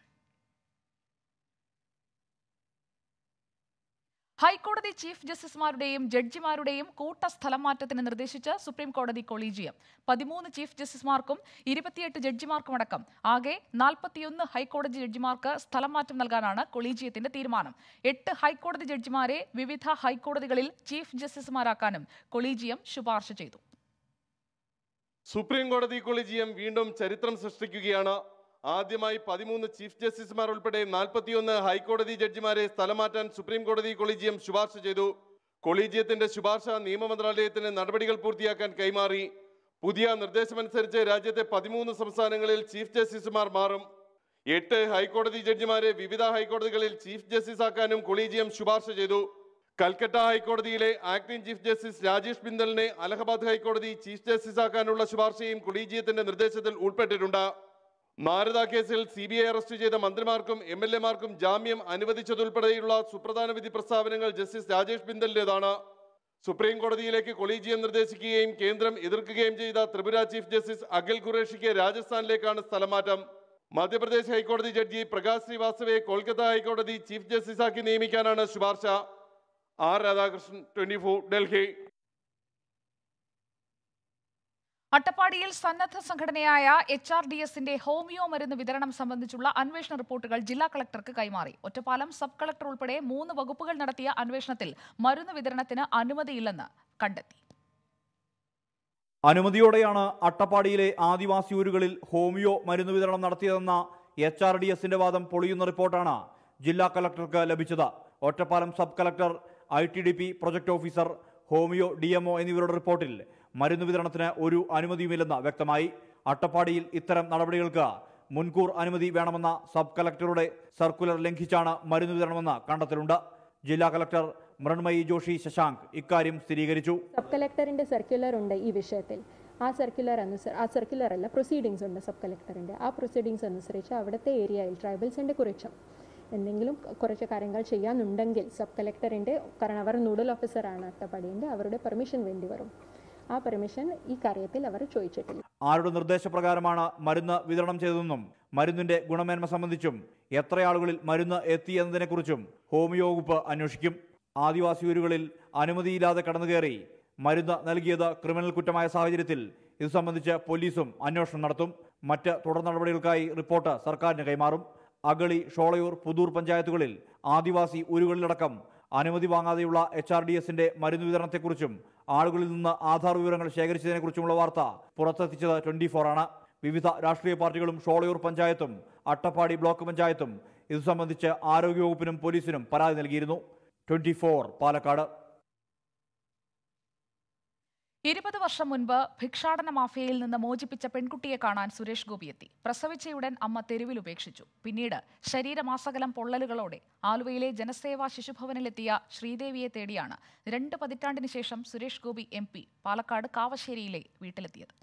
ഹൈക്കോടതി ചീഫ് ജസ്റ്റിസുമാരുടെയും ജഡ്ജിമാരുടെയും കൂട്ട സ്ഥലം മാറ്റത്തിന് നിർദ്ദേശിച്ച സുപ്രീം കോടതി കൊളീജിയം പതിമൂന്ന് ചീഫ് ജസ്റ്റിസുമാർക്കും ഇരുപത്തിയെട്ട് ജഡ്ജിമാർക്കുമടക്കം ആകെ നാൽപ്പത്തിയൊന്ന് ഹൈക്കോടതി ജഡ്ജിമാർക്ക് സ്ഥലം മാറ്റം നൽകാനാണ് കൊളീജിയത്തിന്റെ തീരുമാനം എട്ട് ഹൈക്കോടതി ജഡ്ജിമാരെ വിവിധ ഹൈക്കോടതികളിൽ ചീഫ് ജസ്റ്റിസുമാരാക്കാനും കൊളീജിയം ശുപാർശ ചെയ്തു സുപ്രീം കോടതി കൊളീജിയം വീണ്ടും ചരിത്രം സൃഷ്ടിക്കുകയാണ് ആദ്യമായി പതിമൂന്ന് ചീഫ് ജസ്റ്റിസുമാർ ഉൾപ്പെടെ നാൽപ്പത്തിയൊന്ന് ഹൈക്കോടതി ജഡ്ജിമാരെ സ്ഥലം മാറ്റാൻ സുപ്രീം കോടതി കൊളീജിയം ശുപാർശ ചെയ്തു കൊളീജിയത്തിന്റെ ശുപാർശ നിയമ മന്ത്രാലയത്തിന് നടപടികൾ പൂർത്തിയാക്കാൻ കൈമാറി പുതിയ നിർദ്ദേശമനുസരിച്ച് രാജ്യത്തെ പതിമൂന്ന് സംസ്ഥാനങ്ങളിൽ ചീഫ് ജസ്റ്റിസുമാർ മാറും എട്ട് ഹൈക്കോടതി ജഡ്ജിമാരെ വിവിധ ഹൈക്കോടതികളിൽ ചീഫ് ജസ്റ്റിസ് ആക്കാനും കൊളീജിയം ശുപാർശ ചെയ്തു കൽക്കട്ട ഹൈക്കോടതിയിലെ ആക്ടിംഗ് ചീഫ് ജസ്റ്റിസ് രാജേഷ് ബിന്ദലിനെ അലഹബാദ് ഹൈക്കോടതി ചീഫ് ജസ്റ്റിസ് ആക്കാനുള്ള ശുപാർശയും കൊളീജിയത്തിന്റെ നിർദ്ദേശത്തിൽ ഉൾപ്പെട്ടിട്ടുണ്ട് മാരത കേസിൽ സി ബി ഐ അറസ്റ്റ് ചെയ്ത മന്ത്രിമാർക്കും എം എൽ എമാർക്കും ജാമ്യം അനുവദിച്ചതുൾപ്പെടെയുള്ള സുപ്രധാന വിധി പ്രസ്താവനകൾ ജസ്റ്റിസ് രാജേഷ് ബിന്ദലിന്റേതാണ് സുപ്രീം കോടതിയിലേക്ക് കൊളീജിയം നിർദ്ദേശിക്കുകയും കേന്ദ്രം എതിർക്കുകയും ചെയ്ത ത്രിപുര ചീഫ് ജസ്റ്റിസ് അഖിൽ ഖുറേഷിക്ക് രാജസ്ഥാനിലേക്കാണ് സ്ഥലമാറ്റം മധ്യപ്രദേശ് ഹൈക്കോടതി ജഡ്ജി പ്രകാശ് ശ്രീവാസ്തവയെ കൊൽക്കത്ത ഹൈക്കോടതി ചീഫ് ജസ്റ്റിസാക്കി നിയമിക്കാനാണ് ശുപാർശ ആർ രാധാകൃഷ്ണൻ ട്വന്റി ഡൽഹി അട്ടപ്പാടിയിൽ സന്നദ്ധ സംഘടനയായ എച്ച് ആർ ഡി എസിന്റെ ഹോമിയോ മരുന്ന് വിതരണം സംബന്ധിച്ചുള്ള അന്വേഷണ റിപ്പോർട്ടുകൾ ജില്ലാ കളക്ടർക്ക് കൈമാറി ഒറ്റപ്പാലം സബ് കളക്ടർ ഉൾപ്പെടെ മൂന്ന് വകുപ്പുകൾ നടത്തിയ അന്വേഷണത്തിൽ മരുന്ന് വിതരണത്തിന് അനുമതിയില്ലെന്ന് കണ്ടെത്തി അനുമതിയോടെയാണ് അട്ടപ്പാടിയിലെ ആദിവാസി ഊരുകളിൽ ഹോമിയോ മരുന്ന് വിതരണം നടത്തിയതെന്ന എച്ച് ആർ ഡി എസിന്റെ വാദം പൊളിയുന്ന റിപ്പോർട്ടാണ് ജില്ലാ കളക്ടർക്ക് ലഭിച്ചത് Ottapalam sub collector I T D P project officer homoeo D MO എന്നിവരുടെ റിപ്പോർട്ടിൽ മരുന്ന് വിതരണത്തിന് ഒരു അനുമതിയുമില്ലെന്ന് വ്യക്തമായി അട്ടപ്പാടിയിൽ ഇത്തരം നടപടികൾക്ക് മുൻകൂർ അനുമതി വേണമെന്ന സബ് കലക്ടറുടെ സർക്കുലർ ലംഘിച്ചാണ് മരുന്ന് വിതരണമെന്ന് കണ്ടെത്തലുണ്ട് ജില്ലാ കലക്ടർ മൃണ്മയി ജോഷി ശശാങ്ക് ഇക്കാര്യം സ്ഥിരീകരിച്ചു സബ് കലക്ടറിന്റെ സർക്കുലർ ഉണ്ട് ഈ വിഷയത്തിൽ ആ സർക്കുലർ അനുസരിച്ച് ആ സർക്കുലർ അല്ല പ്രൊസീഡിങ്സ് ഉണ്ട് സബ് കലക്ടറിന്റെ ആ പ്രൊസീഡിങ്സ് അനുസരിച്ച് അവിടുത്തെ ഏരിയയിൽ ട്രൈബൽസിന്റെ കുറിച്ചും എന്തെങ്കിലും കുറച്ച് കാര്യങ്ങൾ ചെയ്യാനുണ്ടെങ്കിൽ സബ് കലക്ടറിന്റെ കാരണം അവർ നൂഡൽ ഓഫീസറാണ് അട്ടപ്പാടിൻ്റെ അവരുടെ പെർമിഷൻ വേണ്ടി വരും ആ പെർമിഷൻ ഈ കാര്യത്തിൽ അവർ ചോദിച്ചിട്ടില്ല ആരുടെ നിർദ്ദേശപ്രകാരമാണ് മരുന്ന് വിതരണം ചെയ്തതെന്നും മരുന്നിന്റെ ഗുണമേന്മ സംബന്ധിച്ചും എത്ര ആളുകളിൽ മരുന്ന് എത്തി എന്നതിനെക്കുറിച്ചും ഹോമിയോ വകുപ്പ് അന്വേഷിക്കും ആദിവാസി ഊരുകളിൽ അനുമതിയില്ലാതെ കടന്നുകയറി മരുന്ന് നൽകിയത് ക്രിമിനൽ കുറ്റമായ സാഹചര്യത്തിൽ ഇത് സംബന്ധിച്ച് പോലീസും അന്വേഷണം നടത്തും മറ്റ് തുടർ നടപടികൾക്കായി റിപ്പോർട്ട് സർക്കാരിന് കൈമാറും അഗളി ഷോളയൂർ പുതൂർ പഞ്ചായത്തുകളിൽ ആദിവാസി ഊരുകളിലടക്കം അനുമതി വാങ്ങാതെയുള്ള എച്ച് ആർ ഡി എസിന്റെ മരുന്ന് വിതരണത്തെക്കുറിച്ചും ആളുകളിൽ നിന്ന് ആധാർ വിവരങ്ങൾ ശേഖരിച്ചതിനെക്കുറിച്ചുമുള്ള വാർത്ത പുറത്തെത്തിച്ചത് ട്വന്റി ആണ് വിവിധ രാഷ്ട്രീയ പാർട്ടികളും ഷോളയൂർ പഞ്ചായത്തും അട്ടപ്പാടി ബ്ലോക്ക് പഞ്ചായത്തും ഇതു സംബന്ധിച്ച് ആരോഗ്യവകുപ്പിനും പോലീസിനും പരാതി നൽകിയിരുന്നു ട്വന്റി പാലക്കാട് ഇരുപത് വർഷം മുൻപ് ഭിക്ഷാടന മാഫിയയിൽ നിന്ന് മോചിപ്പിച്ച പെൺകുട്ടിയെ കാണാൻ സുരേഷ് ഗോപി എത്തി പ്രസവിച്ചയുടൻ അമ്മ തെരുവിൽ ഉപേക്ഷിച്ചു പിന്നീട് ശരീരമാസകലം പൊള്ളലുകളോടെ ആലുവയിലെ ജനസേവാ ശിശുഭവനിലെത്തിയ ശ്രീദേവിയെ തേടിയാണ് രണ്ട് പതിറ്റാണ്ടിന് ശേഷം സുരേഷ് ഗോപി എം പാലക്കാട് കാവശ്ശേരിയിലെ വീട്ടിലെത്തിയത്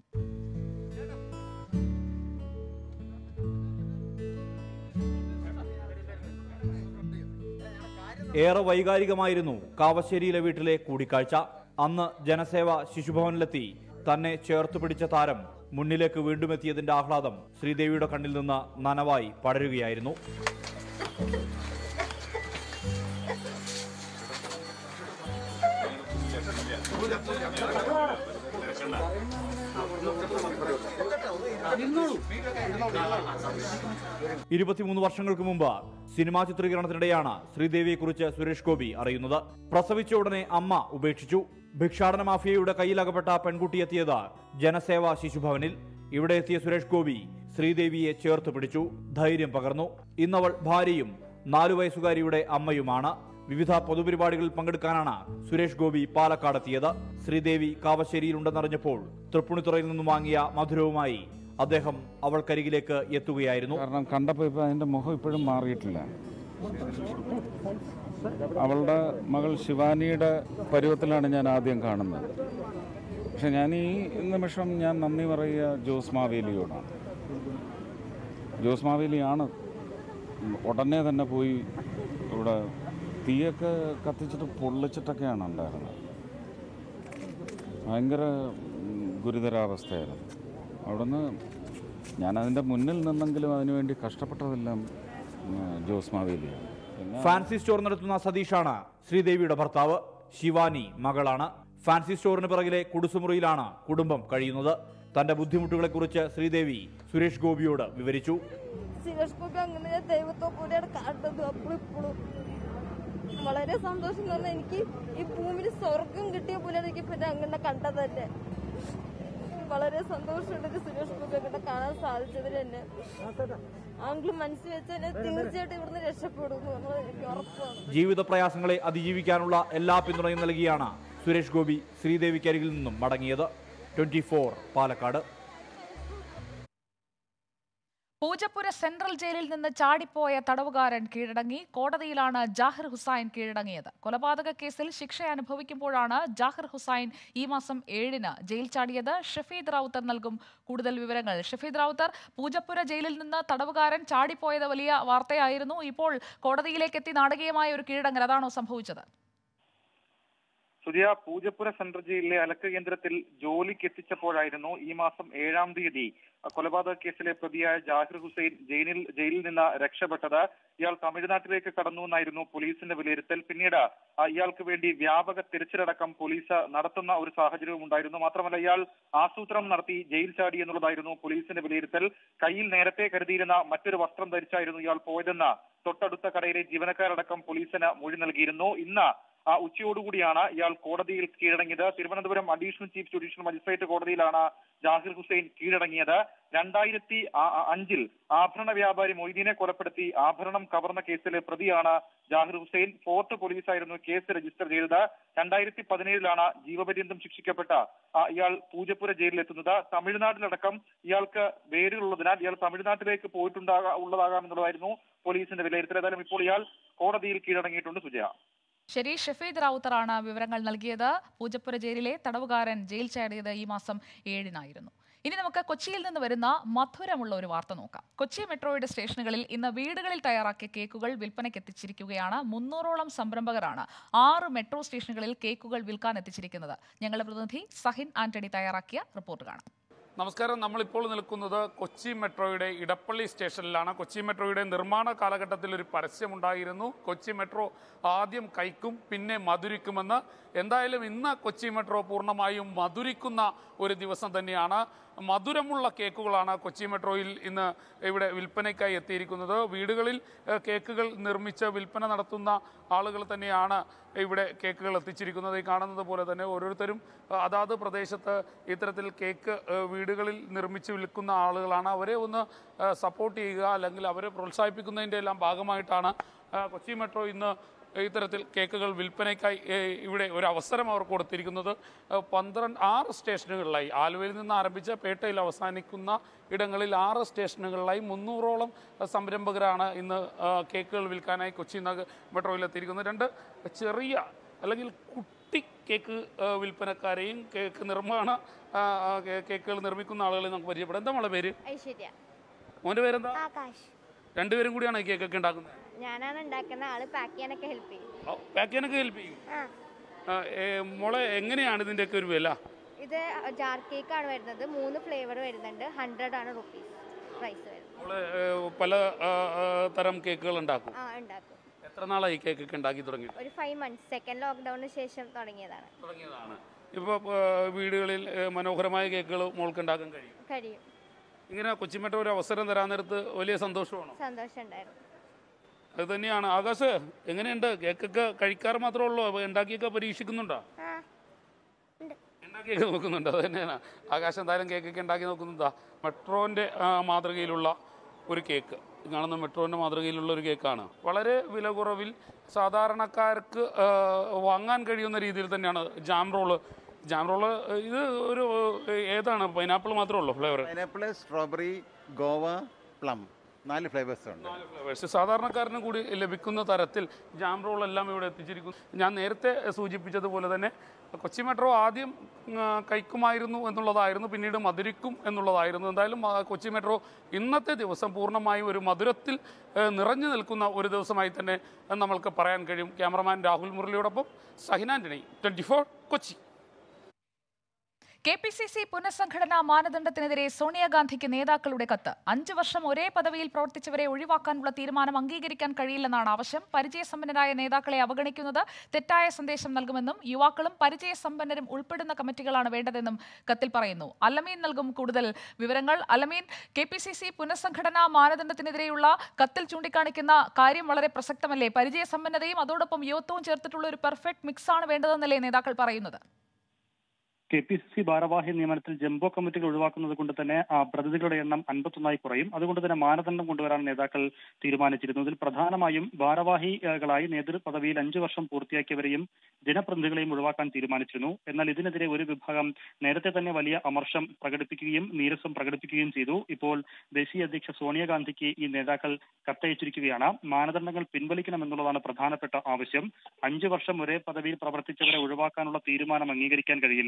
ഏറെ വൈകാരികമായിരുന്നു കാവശ്ശേരിയിലെ വീട്ടിലെ കൂടിക്കാഴ്ച അന്ന് ജനസേവ ശിശുഭവനിലെത്തി തന്നെ ചേർത്തു പിടിച്ച താരം മുന്നിലേക്ക് എത്തിയതിന്റെ ആഹ്ലാദം ശ്രീദേവിയുടെ കണ്ണിൽ നിന്ന് നനവായി പടരുകയായിരുന്നു Yeah. ഇരുപത്തിമൂന്ന് വർഷങ്ങൾക്ക് മുമ്പ് സിനിമാ ചിത്രീകരണത്തിനിടെയാണ് ശ്രീദേവിയെക്കുറിച്ച് സുരേഷ് ഗോപി അറിയുന്നത് പ്രസവിച്ച ഉടനെ അമ്മ ഉപേക്ഷിച്ചു ഭിക്ഷാടന മാഫിയയുടെ കയ്യിലകപ്പെട്ട എത്തിയത് ജനസേവ ശിശുഭവനിൽ ഇവിടെ എത്തിയ സുരേഷ് ഗോപി ശ്രീദേവിയെ ചേർത്ത് പിടിച്ചു ധൈര്യം പകർന്നു ഇന്നവൾ ഭാര്യയും നാലു വയസ്സുകാരിയുടെ അമ്മയുമാണ് വിവിധ പൊതുപരിപാടികളിൽ പങ്കെടുക്കാനാണ് സുരേഷ് ഗോപി പാലക്കാടെത്തിയത് ശ്രീദേവി കാവശ്ശേരിയിലുണ്ടെന്നറിഞ്ഞപ്പോൾ തൃപ്പുണിത്തുറയിൽ നിന്നും വാങ്ങിയ മധുരവുമായി അദ്ദേഹം അവൾക്കരികിലേക്ക് എത്തുകയായിരുന്നു കാരണം കണ്ടപ്പോൾ ഇപ്പൊ അതിന്റെ മുഖം ഇപ്പോഴും മാറിയിട്ടില്ല അവളുടെ മകൾ ശിവാനിയുടെ പരുവത്തിലാണ് ഞാൻ ആദ്യം കാണുന്നത് പക്ഷെ ഞാൻ ഈ നിമിഷം ഞാൻ നന്ദി പറയുക ജോസ് മാവേലിയോടാണ് ജോസ് മാവേലിയാണ് ഉടനെ തന്നെ പോയി ഇവിടെ തീയൊക്കെ കത്തിച്ചിട്ട് പൊള്ളിച്ചിട്ടൊക്കെയാണ് ഉണ്ടായിരുന്നത് ഭയങ്കര ഗുരുതരാവസ്ഥയായിരുന്നു അവിടുന്ന് ഞാനതിൻ്റെ മുന്നിൽ നിന്നെങ്കിലും അതിനുവേണ്ടി കഷ്ടപ്പെട്ടതെല്ലാം ജോസ് മാവേലിയാണ് ഫാൻസി സ്റ്റോർ നടത്തുന്ന സതീഷാണ് ശ്രീദേവിയുടെ ഭർത്താവ് ശിവാനി മകളാണ് ഫാൻസി സ്റ്റോറിന് പിറകിലെ കുടുസുമുറിയിലാണ് കുടുംബം കഴിയുന്നത് തന്റെ ബുദ്ധിമുട്ടുകളെ കുറിച്ച് ശ്രീദേവി സുരേഷ് ഗോപിയോട് വിവരിച്ചു സുരേഷ് ഗോപി അങ്ങനെ ദൈവത്തെ പോലെയാണ് അപ്പോഴും ഇപ്പോഴും വളരെ സന്തോഷം തന്നെ എനിക്ക് ഈ ഭൂമിയിൽ സ്വർഗം കിട്ടിയ പോലെ എനിക്ക് പിന്നെ അങ്ങനെ കണ്ടതല്ലേ വളരെ സന്തോഷമുണ്ട് സുരേഷ് ഗോപിയൊക്കെ കാണാൻ സാധിച്ചതിൽ തന്നെ ആങ്കിൾ മനസ്സിൽ വെച്ചാൽ തീർച്ചയായിട്ടും ഇവിടുന്ന് രക്ഷപ്പെടും ജീവിത പ്രയാസങ്ങളെ അതിജീവിക്കാനുള്ള എല്ലാ പിന്തുണയും നൽകിയാണ് സുരേഷ് ഗോപി ശ്രീദേവിക്കരികിൽ നിന്നും മടങ്ങിയത് ട്വന്റി പാലക്കാട് പൂജപ്പുര സെൻട്രൽ ജയിലിൽ നിന്ന് ചാടിപ്പോയ തടവുകാരൻ കീഴടങ്ങി കോടതിയിലാണ് ജാഹിർ ഹുസൈൻ കീഴടങ്ങിയത് കൊലപാതക കേസിൽ ശിക്ഷ അനുഭവിക്കുമ്പോഴാണ് ജാഹിർ ഹുസൈൻ ഈ മാസം ഏഴിന് ജയിൽ ചാടിയത് ഷഫീദ് റൌത്തർ നൽകും കൂടുതൽ വിവരങ്ങൾ ഷഫീദ് റൌത്തർ പൂജപ്പുര ജയിലിൽ നിന്ന് തടവുകാരൻ ചാടിപ്പോയത് വലിയ വാർത്തയായിരുന്നു ഇപ്പോൾ കോടതിയിലേക്ക് എത്തി നാടകീയമായ ഒരു കീഴടങ്ങൽ അതാണോ സംഭവിച്ചത് സുധിയ പൂജപ്പുര സെൻട്രൽ ജയിലിലെ അലക്ക് കേന്ദ്രത്തിൽ ജോലിക്ക് എത്തിച്ചപ്പോഴായിരുന്നു ഈ മാസം ഏഴാം തീയതി കൊലപാതക കേസിലെ പ്രതിയായ ജാഹിർ ഹുസൈൻ ജയിലിൽ ജയിലിൽ നിന്ന് രക്ഷപ്പെട്ടത് ഇയാൾ തമിഴ്നാട്ടിലേക്ക് കടന്നു എന്നായിരുന്നു പോലീസിന്റെ വിലയിരുത്തൽ പിന്നീട് ഇയാൾക്ക് വേണ്ടി വ്യാപക തിരച്ചിലടക്കം പോലീസ് നടത്തുന്ന ഒരു സാഹചര്യവും ഉണ്ടായിരുന്നു മാത്രമല്ല ഇയാൾ ആസൂത്രണം നടത്തി ജയിൽ ചാടി എന്നുള്ളതായിരുന്നു പോലീസിന്റെ വിലയിരുത്തൽ കയ്യിൽ നേരത്തെ കരുതിയിരുന്ന മറ്റൊരു വസ്ത്രം ധരിച്ചായിരുന്നു ഇയാൾ പോയതെന്ന് തൊട്ടടുത്ത കടയിലെ ജീവനക്കാരടക്കം പോലീസിന് മൊഴി നൽകിയിരുന്നു ഇന്ന് ഉച്ചയോടുകൂടിയാണ് ഇയാൾ കോടതിയിൽ കീഴടങ്ങിയത് Thiruvananthapuram additional chief judicial magistrate കോടതിയിലാണ് ജാഹിർ ഹുസൈൻ കീഴടങ്ങിയത് രണ്ടായിരത്തി അഞ്ചിൽ ആഭരണ വ്യാപാരി മൊയ്തീനെ കൊലപ്പെടുത്തി ആഭരണം കവർന്ന കേസിലെ പ്രതിയാണ് ജാഹിർ ഹുസൈൻ ഫോർട്ട് പോലീസായിരുന്നു കേസ് രജിസ്റ്റർ ചെയ്തത് രണ്ടായിരത്തി പതിനേഴിലാണ് ജീവപര്യന്തം ശിക്ഷിക്കപ്പെട്ട ഇയാൾ പൂജപ്പുര ജയിലിലെത്തുന്നത് തമിഴ്നാട്ടിലടക്കം ഇയാൾക്ക് വേരുകളുള്ളതിനാൽ ഇയാൾ തമിഴ്നാട്ടിലേക്ക് പോയിട്ടുണ്ടാകാ ഉള്ളതാകാം എന്നുള്ളതായിരുന്നു പോലീസിന്റെ വിലയിരുത്തൽ ഏതായാലും ഇപ്പോൾ ഇയാൾ കോടതിയിൽ കീഴടങ്ങിയിട്ടുണ്ട് സുജയ ശരി ഷഫീദ് റാവുത്തറാണ് വിവരങ്ങൾ നൽകിയത് പൂജപ്പുര ജയിലിലെ തടവുകാരൻ ജയിൽ ചേടിയത് ഈ മാസം ഏഴിനായിരുന്നു ഇനി നമുക്ക് കൊച്ചിയിൽ നിന്ന് വരുന്ന മധുരമുള്ള ഒരു വാർത്ത നോക്കാം കൊച്ചി മെട്രോയുടെ സ്റ്റേഷനുകളിൽ ഇന്ന് വീടുകളിൽ തയ്യാറാക്കിയ കേക്കുകൾ വിൽപ്പനയ്ക്ക് എത്തിച്ചിരിക്കുകയാണ് മുന്നൂറോളം സംരംഭകരാണ് ആറ് മെട്രോ സ്റ്റേഷനുകളിൽ കേക്കുകൾ വിൽക്കാൻ എത്തിച്ചിരിക്കുന്നത് ഞങ്ങളുടെ പ്രതിനിധി സഹിൻ ആന്റണി തയ്യാറാക്കിയ റിപ്പോർട്ട് കാണാം നമസ്കാരം നമ്മളിപ്പോൾ നിൽക്കുന്നത് കൊച്ചി മെട്രോയുടെ ഇടപ്പള്ളി സ്റ്റേഷനിലാണ് കൊച്ചി മെട്രോയുടെ നിർമ്മാണ കാലഘട്ടത്തിൽ ഒരു പരസ്യമുണ്ടായിരുന്നു കൊച്ചി മെട്രോ ആദ്യം കൈക്കും പിന്നെ മധുരിക്കുമെന്ന് എന്തായാലും ഇന്ന് കൊച്ചി മെട്രോ പൂർണ്ണമായും മധുരിക്കുന്ന ഒരു ദിവസം തന്നെയാണ് മധുരമുള്ള കേക്കുകളാണ് കൊച്ചി മെട്രോയിൽ ഇന്ന് ഇവിടെ വിൽപ്പനയ്ക്കായി എത്തിയിരിക്കുന്നത് വീടുകളിൽ കേക്കുകൾ നിർമ്മിച്ച് വിൽപ്പന നടത്തുന്ന ആളുകൾ തന്നെയാണ് ഇവിടെ കേക്കുകൾ എത്തിച്ചിരിക്കുന്നത് ഈ കാണുന്നത് പോലെ തന്നെ ഓരോരുത്തരും അതാത് പ്രദേശത്ത് ഇത്തരത്തിൽ കേക്ക് വീടുകളിൽ നിർമ്മിച്ച് വിൽക്കുന്ന ആളുകളാണ് അവരെ ഒന്ന് സപ്പോർട്ട് ചെയ്യുക അല്ലെങ്കിൽ അവരെ പ്രോത്സാഹിപ്പിക്കുന്നതിൻ്റെ എല്ലാം ഭാഗമായിട്ടാണ് കൊച്ചി മെട്രോ ഇന്ന് ഇത്തരത്തിൽ കേക്കുകൾ വിൽപ്പനയ്ക്കായി ഇവിടെ ഒരു അവസരം അവർ കൊടുത്തിരിക്കുന്നത് പന്ത്രണ്ട് ആറ് സ്റ്റേഷനുകളിലായി ആലുവയിൽ നിന്ന് ആരംഭിച്ച പേട്ടയിൽ അവസാനിക്കുന്ന ഇടങ്ങളിൽ ആറ് സ്റ്റേഷനുകളിലായി മുന്നൂറോളം സംരംഭകരാണ് ഇന്ന് കേക്കുകൾ വിൽക്കാനായി കൊച്ചി നഗർ മെട്രോയിൽ എത്തിയിരിക്കുന്നത് രണ്ട് ചെറിയ അല്ലെങ്കിൽ കുട്ടി കേക്ക് വിൽപ്പനക്കാരെയും കേക്ക് നിർമ്മാണ കേക്കുകൾ നിർമ്മിക്കുന്ന ആളുകളെ നമുക്ക് പരിചയപ്പെടാം എന്താ മോളെ പേര് ഐശ്വര്യ മോൻ്റെ പേരെന്താ രണ്ടുപേരും കൂടിയാണ് കേക്കൊക്കെ ഉണ്ടാക്കുന്നത് ഞാനാണ് ഉണ്ടാക്കുന്ന ആള് പാക്ക് ചെയ്യാനൊക്കെ ഹെൽപ്പ് ചെയ്യും പാക്ക് ചെയ്യാനൊക്കെ ഹെൽപ്പ് ചെയ്യും മോളെ എങ്ങനെയാണ് ഇതിന്റെയൊക്കെ ഒരു വില ഇത് ജാർ കേക്ക് ആണ് വരുന്നത് മൂന്ന് ഫ്ലേവർ വരുന്നുണ്ട് ഹൺഡ്രഡ് ആണ് റുപ്പീസ് പ്രൈസ് വരുന്നത് പല തരം കേക്കുകൾ ഉണ്ടാക്കും ആ ഉണ്ടാക്കും എത്ര നാളായി കേക്ക് ഉണ്ടാക്കി തുടങ്ങി ഒരു ഫൈവ് മന്ത്സ് സെക്കൻഡ് ലോക്ക്ഡൌണിന് ശേഷം തുടങ്ങിയതാണ് തുടങ്ങിയതാണ് ഇപ്പോൾ വീടുകളിൽ മനോഹരമായ കേക്കുകൾ മോൾക്ക് ഉണ്ടാക്കാൻ കഴിയും കഴിയും ഇങ്ങനെ കൊച്ചിമേട്ട ഒരു അവസരം തരാൻ നേരത്ത് വലിയ സന്തോഷമാണോ സന്തോഷം ഉണ്ടായിരുന്നു അത് തന്നെയാണ് ആകാശ് എങ്ങനെയുണ്ട് കേക്കൊക്കെ കഴിക്കാറ് മാത്രമേ ഉള്ളൂ ഉണ്ടാക്കിയൊക്കെ പരീക്ഷിക്കുന്നുണ്ടോ ഉണ്ടാക്കിയൊക്കെ നോക്കുന്നുണ്ട് അത് തന്നെയാണ് ആകാശ് എന്തായാലും കേക്കൊക്കെ ഉണ്ടാക്കി നോക്കുന്നുണ്ടാ മെട്രോന്റെ മാതൃകയിലുള്ള ഒരു കേക്ക് കാണുന്ന മെട്രോന്റെ മാതൃകയിലുള്ള ഒരു കേക്കാണ് വളരെ വില കുറവിൽ സാധാരണക്കാർക്ക് വാങ്ങാൻ കഴിയുന്ന രീതിയിൽ തന്നെയാണ് ജാം റോള് ജാം റോള് ഇത് ഒരു ഏതാണ് പൈനാപ്പിൾ മാത്രമേ ഉള്ളൂ flavour pineapple strawberry guava plum നാല് ഫ്ലേവേഴ്സ് ഉണ്ട് ഫ്ലേവേഴ്സ് സാധാരണക്കാരനും കൂടി ലഭിക്കുന്ന തരത്തിൽ ജാം റോൾ എല്ലാം ഇവിടെ എത്തിച്ചിരിക്കുന്നു ഞാൻ നേരത്തെ സൂചിപ്പിച്ചതുപോലെ തന്നെ കൊച്ചി മെട്രോ ആദ്യം കൈക്കുമായിരുന്നു എന്നുള്ളതായിരുന്നു പിന്നീട് മധുരിക്കും എന്നുള്ളതായിരുന്നു എന്തായാലും കൊച്ചി മെട്രോ ഇന്നത്തെ ദിവസം പൂർണ്ണമായും ഒരു മധുരത്തിൽ നിറഞ്ഞു നിൽക്കുന്ന ഒരു ദിവസമായി തന്നെ നമ്മൾക്ക് പറയാൻ കഴിയും ക്യാമറമാൻ രാഹുൽ മുരളിയോടൊപ്പം Sahin Antony twenty four Kochi K P C C പുനഃസംഘടനാ മാനദണ്ഡത്തിനെതിരെ സോണിയാഗാന്ധിക്ക് നേതാക്കളുടെ കത്ത് അഞ്ചു വർഷം ഒരേ പദവിയിൽ പ്രവർത്തിച്ചവരെ ഒഴിവാക്കാനുള്ള തീരുമാനം അംഗീകരിക്കാൻ കഴിയില്ലെന്നാണ് ആവശ്യം പരിചയസമ്പന്നരായ നേതാക്കളെ അവഗണിക്കുന്നത് തെറ്റായ സന്ദേശം നൽകുമെന്നും യുവാക്കളും പരിചയസമ്പന്നരും ഉൾപ്പെടുന്ന കമ്മിറ്റികളാണ് വേണ്ടതെന്നും കത്തിൽ പറയുന്നു അലമീൻ നൽകും കൂടുതൽ വിവരങ്ങൾ Alameen K P C C പുനഃസംഘടനാ മാനദണ്ഡത്തിനെതിരെയുള്ള കത്തിൽ ചൂണ്ടിക്കാണിക്കുന്ന കാര്യം വളരെ പ്രസക്തമല്ലേ പരിചയസമ്പന്നതയും അതോടൊപ്പം യുവത്വവും ചേർത്തിട്ടുള്ള ഒരു പെർഫെക്റ്റ് മിക്സാണ് വേണ്ടതെന്നല്ലേ നേതാക്കൾ പറയുന്നത് കെ പി സി സി ഭാരവാഹി നിയമനത്തിൽ ജംബോ കമ്മിറ്റികൾ ഒഴിവാക്കുന്നത് കൊണ്ട് തന്നെ പ്രതിനിധികളുടെ എണ്ണം അൻപത്തൊന്നായി കുറയും അതുകൊണ്ട് തന്നെ മാനദണ്ഡം കൊണ്ടുവരാൻ നേതാക്കൾ തീരുമാനിച്ചിരുന്നു ഇതിൽ പ്രധാനമായും ഭാരവാഹികളായി നേതൃപദവിയിൽ അഞ്ചു വർഷം പൂർത്തിയാക്കിയവരെയും ജനപ്രതിനിധികളെയും ഒഴിവാക്കാൻ തീരുമാനിച്ചിരുന്നു എന്നാൽ ഇതിനെതിരെ ഒരു വിഭാഗം നേരത്തെ തന്നെ വലിയ അമർഷം പ്രകടിപ്പിക്കുകയും നീരസം പ്രകടിപ്പിക്കുകയും ചെയ്തു ഇപ്പോൾ ദേശീയ അധ്യക്ഷ സോണിയാഗാന്ധിക്ക് ഈ നേതാക്കൾ കത്തയച്ചിരിക്കുകയാണ് മാനദണ്ഡങ്ങൾ പിൻവലിക്കണമെന്നുള്ളതാണ് പ്രധാനപ്പെട്ട ആവശ്യം അഞ്ചു വർഷം ഒരേ പദവിയിൽ പ്രവർത്തിച്ചവരെ ഒഴിവാക്കാനുള്ള തീരുമാനം അംഗീകരിക്കാൻ കഴിയില്ല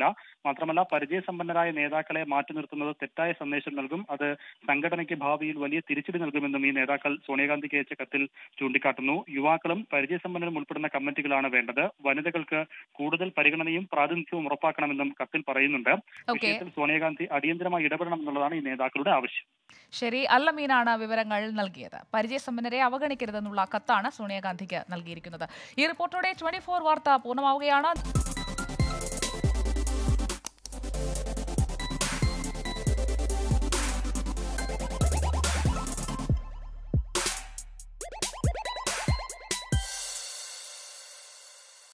മാത്രമല്ല പരിചയസമ്പന്നരായ നേതാക്കളെ മാറ്റി നിർത്തുന്നത് തെറ്റായ സന്ദേശം നൽകും അത് സംഘടനയ്ക്ക് ഭാവിയിൽ വലിയ തിരിച്ചടി നൽകുമെന്നും ഈ നേതാക്കൾ സോണിയാഗാന്ധിക്ക് അയച്ച കത്തിൽ ചൂണ്ടിക്കാട്ടുന്നു യുവാക്കളും പരിചയസമ്പന്നരും ഉൾപ്പെടുന്ന കമ്മിറ്റികളാണ് വേണ്ടത് വനിതകൾക്ക് കൂടുതൽ പരിഗണനയും പ്രാതിനിധ്യവും ഉറപ്പാക്കണമെന്നും കത്തിൽ പറയുന്നുണ്ട് വിഷയത്തിൽ സോണിയാഗാന്ധി അടിയന്തരമായി ഇടപെടണം എന്നുള്ളതാണ് ഈ നേതാക്കളുടെ ആവശ്യം ശരി അല്ലമീനാണ് വിവരങ്ങൾ നൽകിയത് പരിചയസമ്പന്നരെ അവഗണിക്കരുതെന്നുള്ള കത്താണ് സോണിയാഗാന്ധിക്ക് നൽകിയിരിക്കുന്നത് ഈ റിപ്പോർട്ടോടെ ട്വന്റി ഫോർ വാർത്ത പൂർണ്ണമാവുകയാണ്